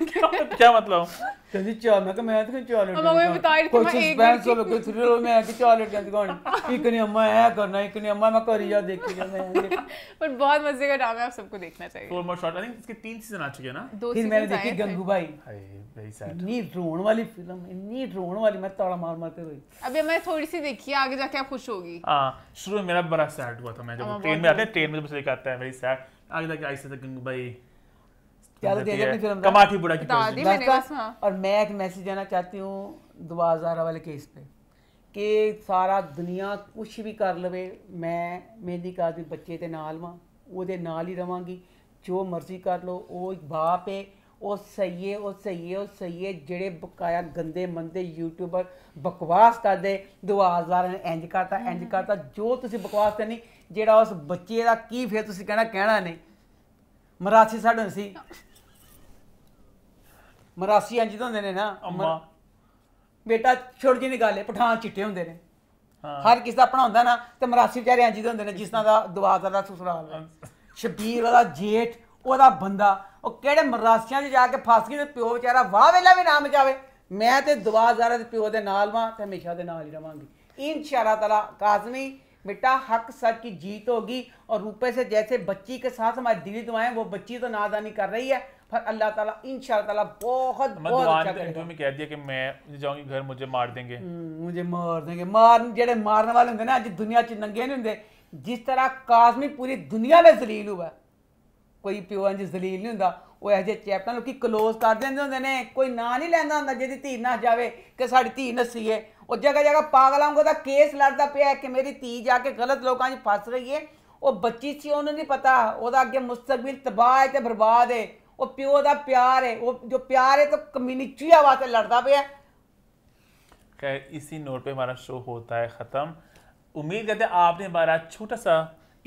क्या मतलब ਕਹਿੰਦੀ ਚਾਹ ਮੈਂ ਕਿ ਮੈਂ ਤਾਂ ਚਾਹ ਲੜੀਆਂ ਮੈਂ ਬਤਾਈ ਕਿ ਮੈਂ ਇੱਕ ਬੈਂਸ ਤੋਂ ਲੋਕ ਥ੍ਰਿਲਰ ਮੈਂ ਕਿ ਚਾਹ ਲੜੀਆਂ ਦੁਕਾਨ ਇੱਕ ਨੇ अम्मा ऐ करना एक ने अम्मा मैं करी जा देखी जा मैं पर बहुत मजे का ड्रामा है आप सबको देखना चाहिए four more shot I think इसके तीन सीजन आ चुके हैं ना दो फिर मैंने देखी गंगूबाई वेरी सैड इतनी रोन वाली फिल्म इतनी रोन वाली मैं ताड़ा मार मार के रोई अबे मैं थोड़ी सी देखी आगे जाके आप खुश होगी हां शुरू में मेरा बड़ा सैड हुआ था मैं जब ट्रेन में आते हैं ट्रेन में जब लेकर आता है वेरी सैड आगे जाके आई से गंगूबाई याद ਦੇ अपनी फिल्म कमाठी बुढ़ा की ਬੁੜਾ मैंने बस हाँ। और ਔਰ ਮੈਂ ਇੱਕ ਮੈਸੇਜ चाहती ਚਾਹਤੀ ਹੂੰ ਦਵਾਜ਼ਾਰਾ ਵਾਲੇ ਕੇਸ ਤੇ ਕਿ ਸਾਰਾ ਦੁਨੀਆ ਕੁਝ ਵੀ ਕਰ ਲਵੇ ਮੈਂ ਮਹਿੰਦੀ ਕਾ ਦੇ ਬੱਚੇ ਤੇ ਨਾਲ ਵਾਂ ਉਹਦੇ ਨਾਲ ਹੀ ਰਵਾਂਗੀ ਜੋ ਮਰਜ਼ੀ ਕਰ ਲੋ ਉਹ ਇੱਕ ਬਾਪ ਏ ਉਹ ਸਹੀਏ ਉਹ ਸਹੀਏ ਉਹ ਸਹੀਏ ਜਿਹੜੇ ਬਕਾਇਆ ਗੰਦੇ ਮੰਦੇ ਯੂਟਿਊਬਰ ਬਕਵਾਸ ਕਰਦੇ ਦਵਾਜ਼ਾਰਾ ਨੇ ਇੰਜ ਕਰਤਾ ਇੰਜ ਕਰਤਾ ਜੋ ਤੁਸੀਂ ਬਕਵਾਸ ਕਰਨੀ ਜਿਹੜਾ ਉਸ ਬੱਚੇ ਦਾ ਕੀ ਫਿਰ ਤੁਸੀਂ ਕਹਿਣਾ ਕਹਿਣਾ ਨਹੀਂ ਮਰਾਸੀ ਸਾਡੇ ਸੀ ਮਰਾਸੀ ਇੰਜ ਦੇ ਹੁੰਦੇ ਨੇ ਨਾ ਅੰਮਾ ਬੇਟਾ ਛੋੜ ਜੀ ਦੀ ਗੱਲ ਹੈ ਪਠਾਨ ਚਿੱਟੇ ਹੁੰਦੇ ਨੇ ਹਰ ਕਿਸੇ ਦਾ ਆਪਣਾ ਹੁੰਦਾ ਨਾ ਤੇ ਮਰਾਸੀ ਵਿਚਾਰੇ ਇੰਜ ਦੇ ਹੁੰਦੇ ਨੇ ਜਿਸ ਤਰ੍ਹਾਂ ਦਾ ਦਵਾਦਰ ਦਾ ਸੁਸਰਾਲ ਸ਼ਬੀਰ ਉਹਦਾ ਜੇਠ ਉਹਦਾ ਬੰਦਾ ਉਹ ਕਿਹੜੇ ਮਰਾਸੀਆਂ 'ਚ ਜਾ ਕੇ ਫਸ ਗਈ ਤੇ ਪਿਓ ਵਿਚਾਰਾ ਵਾਹ ਵੇਲਾ ਵੀ ਨਾ ਮਚਾਵੇ ਮੈਂ ਤੇ ਦਵਾਜ਼ਾਰਾ ਦੇ ਪਿਓ ਦੇ ਨਾਲ ਵਾਂ ਤੇ ਹਮੇਸ਼ਾ ਦੇ ਨਾਲ ਹੀ ਰਵਾਂਗੀ ਇਨਸ਼ਾ ਤਾਲਾ ਕਾਜ਼ਮੀ बेटा हक सच की जीत होगी और ऊपर से जैसे बच्ची के साथ हमारी दीदी तो आए वो बच्ची तो नादानी कर रही है पर अल्लाह ताला इन ताला बहुत बहुत अच्छा करेगा में कह दिया कि मैं जाऊंगी घर मुझे मार देंगे मुझे मार देंगे मार जेड़े मारने वाले होंगे ना अज दुनिया च नंगे नहीं होंगे जिस तरह काजमी पूरी दुनिया में जलील हुआ कोई प्यो इंज जलील नहीं होंगे ਉਹ ਇਹ ਜਿਹੇ ਚੈਪਟਰ ਲੋਕੀ ক্লোਜ਼ ਕਰ ਦਿੰਦੇ ਹੁੰਦੇ ਨੇ ਕੋਈ ਨਾਂ ਨਹੀਂ ਲੈਂਦਾ ਹੁੰਦਾ ਜਿਹਦੀ ਧੀ ਨਾ ਜਾਵੇ ਕਿ ਸਾਡੀ ਧੀ ਨਸੀ ਹੈ ਉਹ ਜਗ੍ਹਾ ਜਗ੍ਹਾ ਪਾਗਲਾਂ ਕੋ ਦਾ ਕੇਸ ਲੜਦਾ ਪਿਆ ਕਿ ਮੇਰੀ ਧੀ ਜਾ ਕੇ ਗਲਤ ਲੋਕਾਂ 'ਚ ਫਸ ਰਹੀ ਹੈ ਉਹ ਬੱਚੀ ਸੀ ਉਹਨੂੰ ਨਹੀਂ ਪਤਾ ਉਹਦਾ ਅੱਗੇ ਮੁਸਤਕਬਲ ਤਬਾਹ ਹੈ ਤੇ ਬਰਬਾਦ ਹੈ ਉਹ प्यो का प्यार है वो जो प्यार है तो कम्यूनिटी चूहा से लड़ता पे खैर इसी नोट पे हमारा शो होता है ख़त्म उम्मीद करते हैं आपने हमारा छोटा सा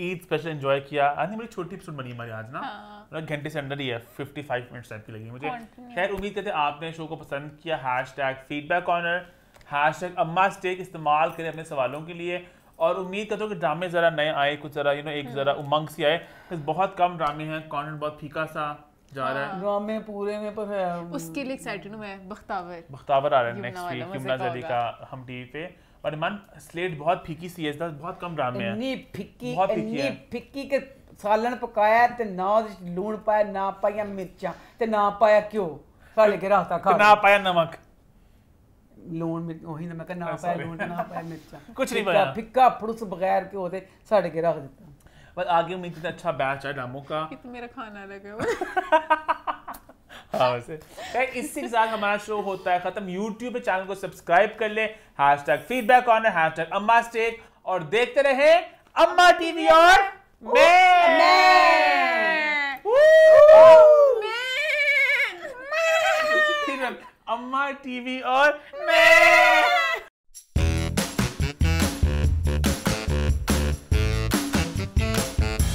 ईद स्पेशल एंजॉय किया आज मेरी छोटी एपिसोड बनी हमारी आज ना हाँ। मतलब हाँ। घंटे से अंदर ही है 55 मिनट्स टाइप की लगी मुझे खैर उम्मीद करते हैं आपने शो को पसंद किया hashtag feedback corner hashtag Amma stake इस्तेमाल करें अपने सवालों के लिए और उम्मीद करते हो कि ड्रामे ज़रा नए आए कुछ ज़रा यू नो एक हम्म। ज़रा उमंग सी आए बहुत कम ड्रामे हैं कॉन्टेंट बहुत फीका सा जा रहा है हाँ। ड्रामे पूरे में पर है उसके लिए एक्साइटेड हूं मैं बख्तावर बख्तावर आ रहा है नेक्स्ट वीक यमुना का हम टीवी पे और स्लेट बहुत फीकी सी है बहुत कम ड्रामे हैं इतनी फीकी इतनी फीकी के ਲੂਣ ਮਿਰਚ ਉਹੀ ਨਾ ਮੈਂ ਕਹਿੰਦਾ ਨਾ ਪਾਇਆ ਲੂਣ ਨਾ ਪਾਇਆ ਨਹੀਂ ਪਾਇਆ ਫਿੱਕਾ ਫੜੂਸ ਬਗੈਰ ਸਾਡੇ ਕੇ ਰੱਖ ਦਿੱਤਾ पर आगे उम्मीद कितना अच्छा बैच है डामो का कितना मेरा खाना लगा [LAUGHS] हाँ वैसे इससे साथ हमारा शो होता है खत्म यूट्यूब पे चैनल को सब्सक्राइब कर ले hashtag feedback corner hashtag Amma stake और देखते रहे अम्मा टीवी और मैं [LAUGHS] अम्मा टीवी और मैं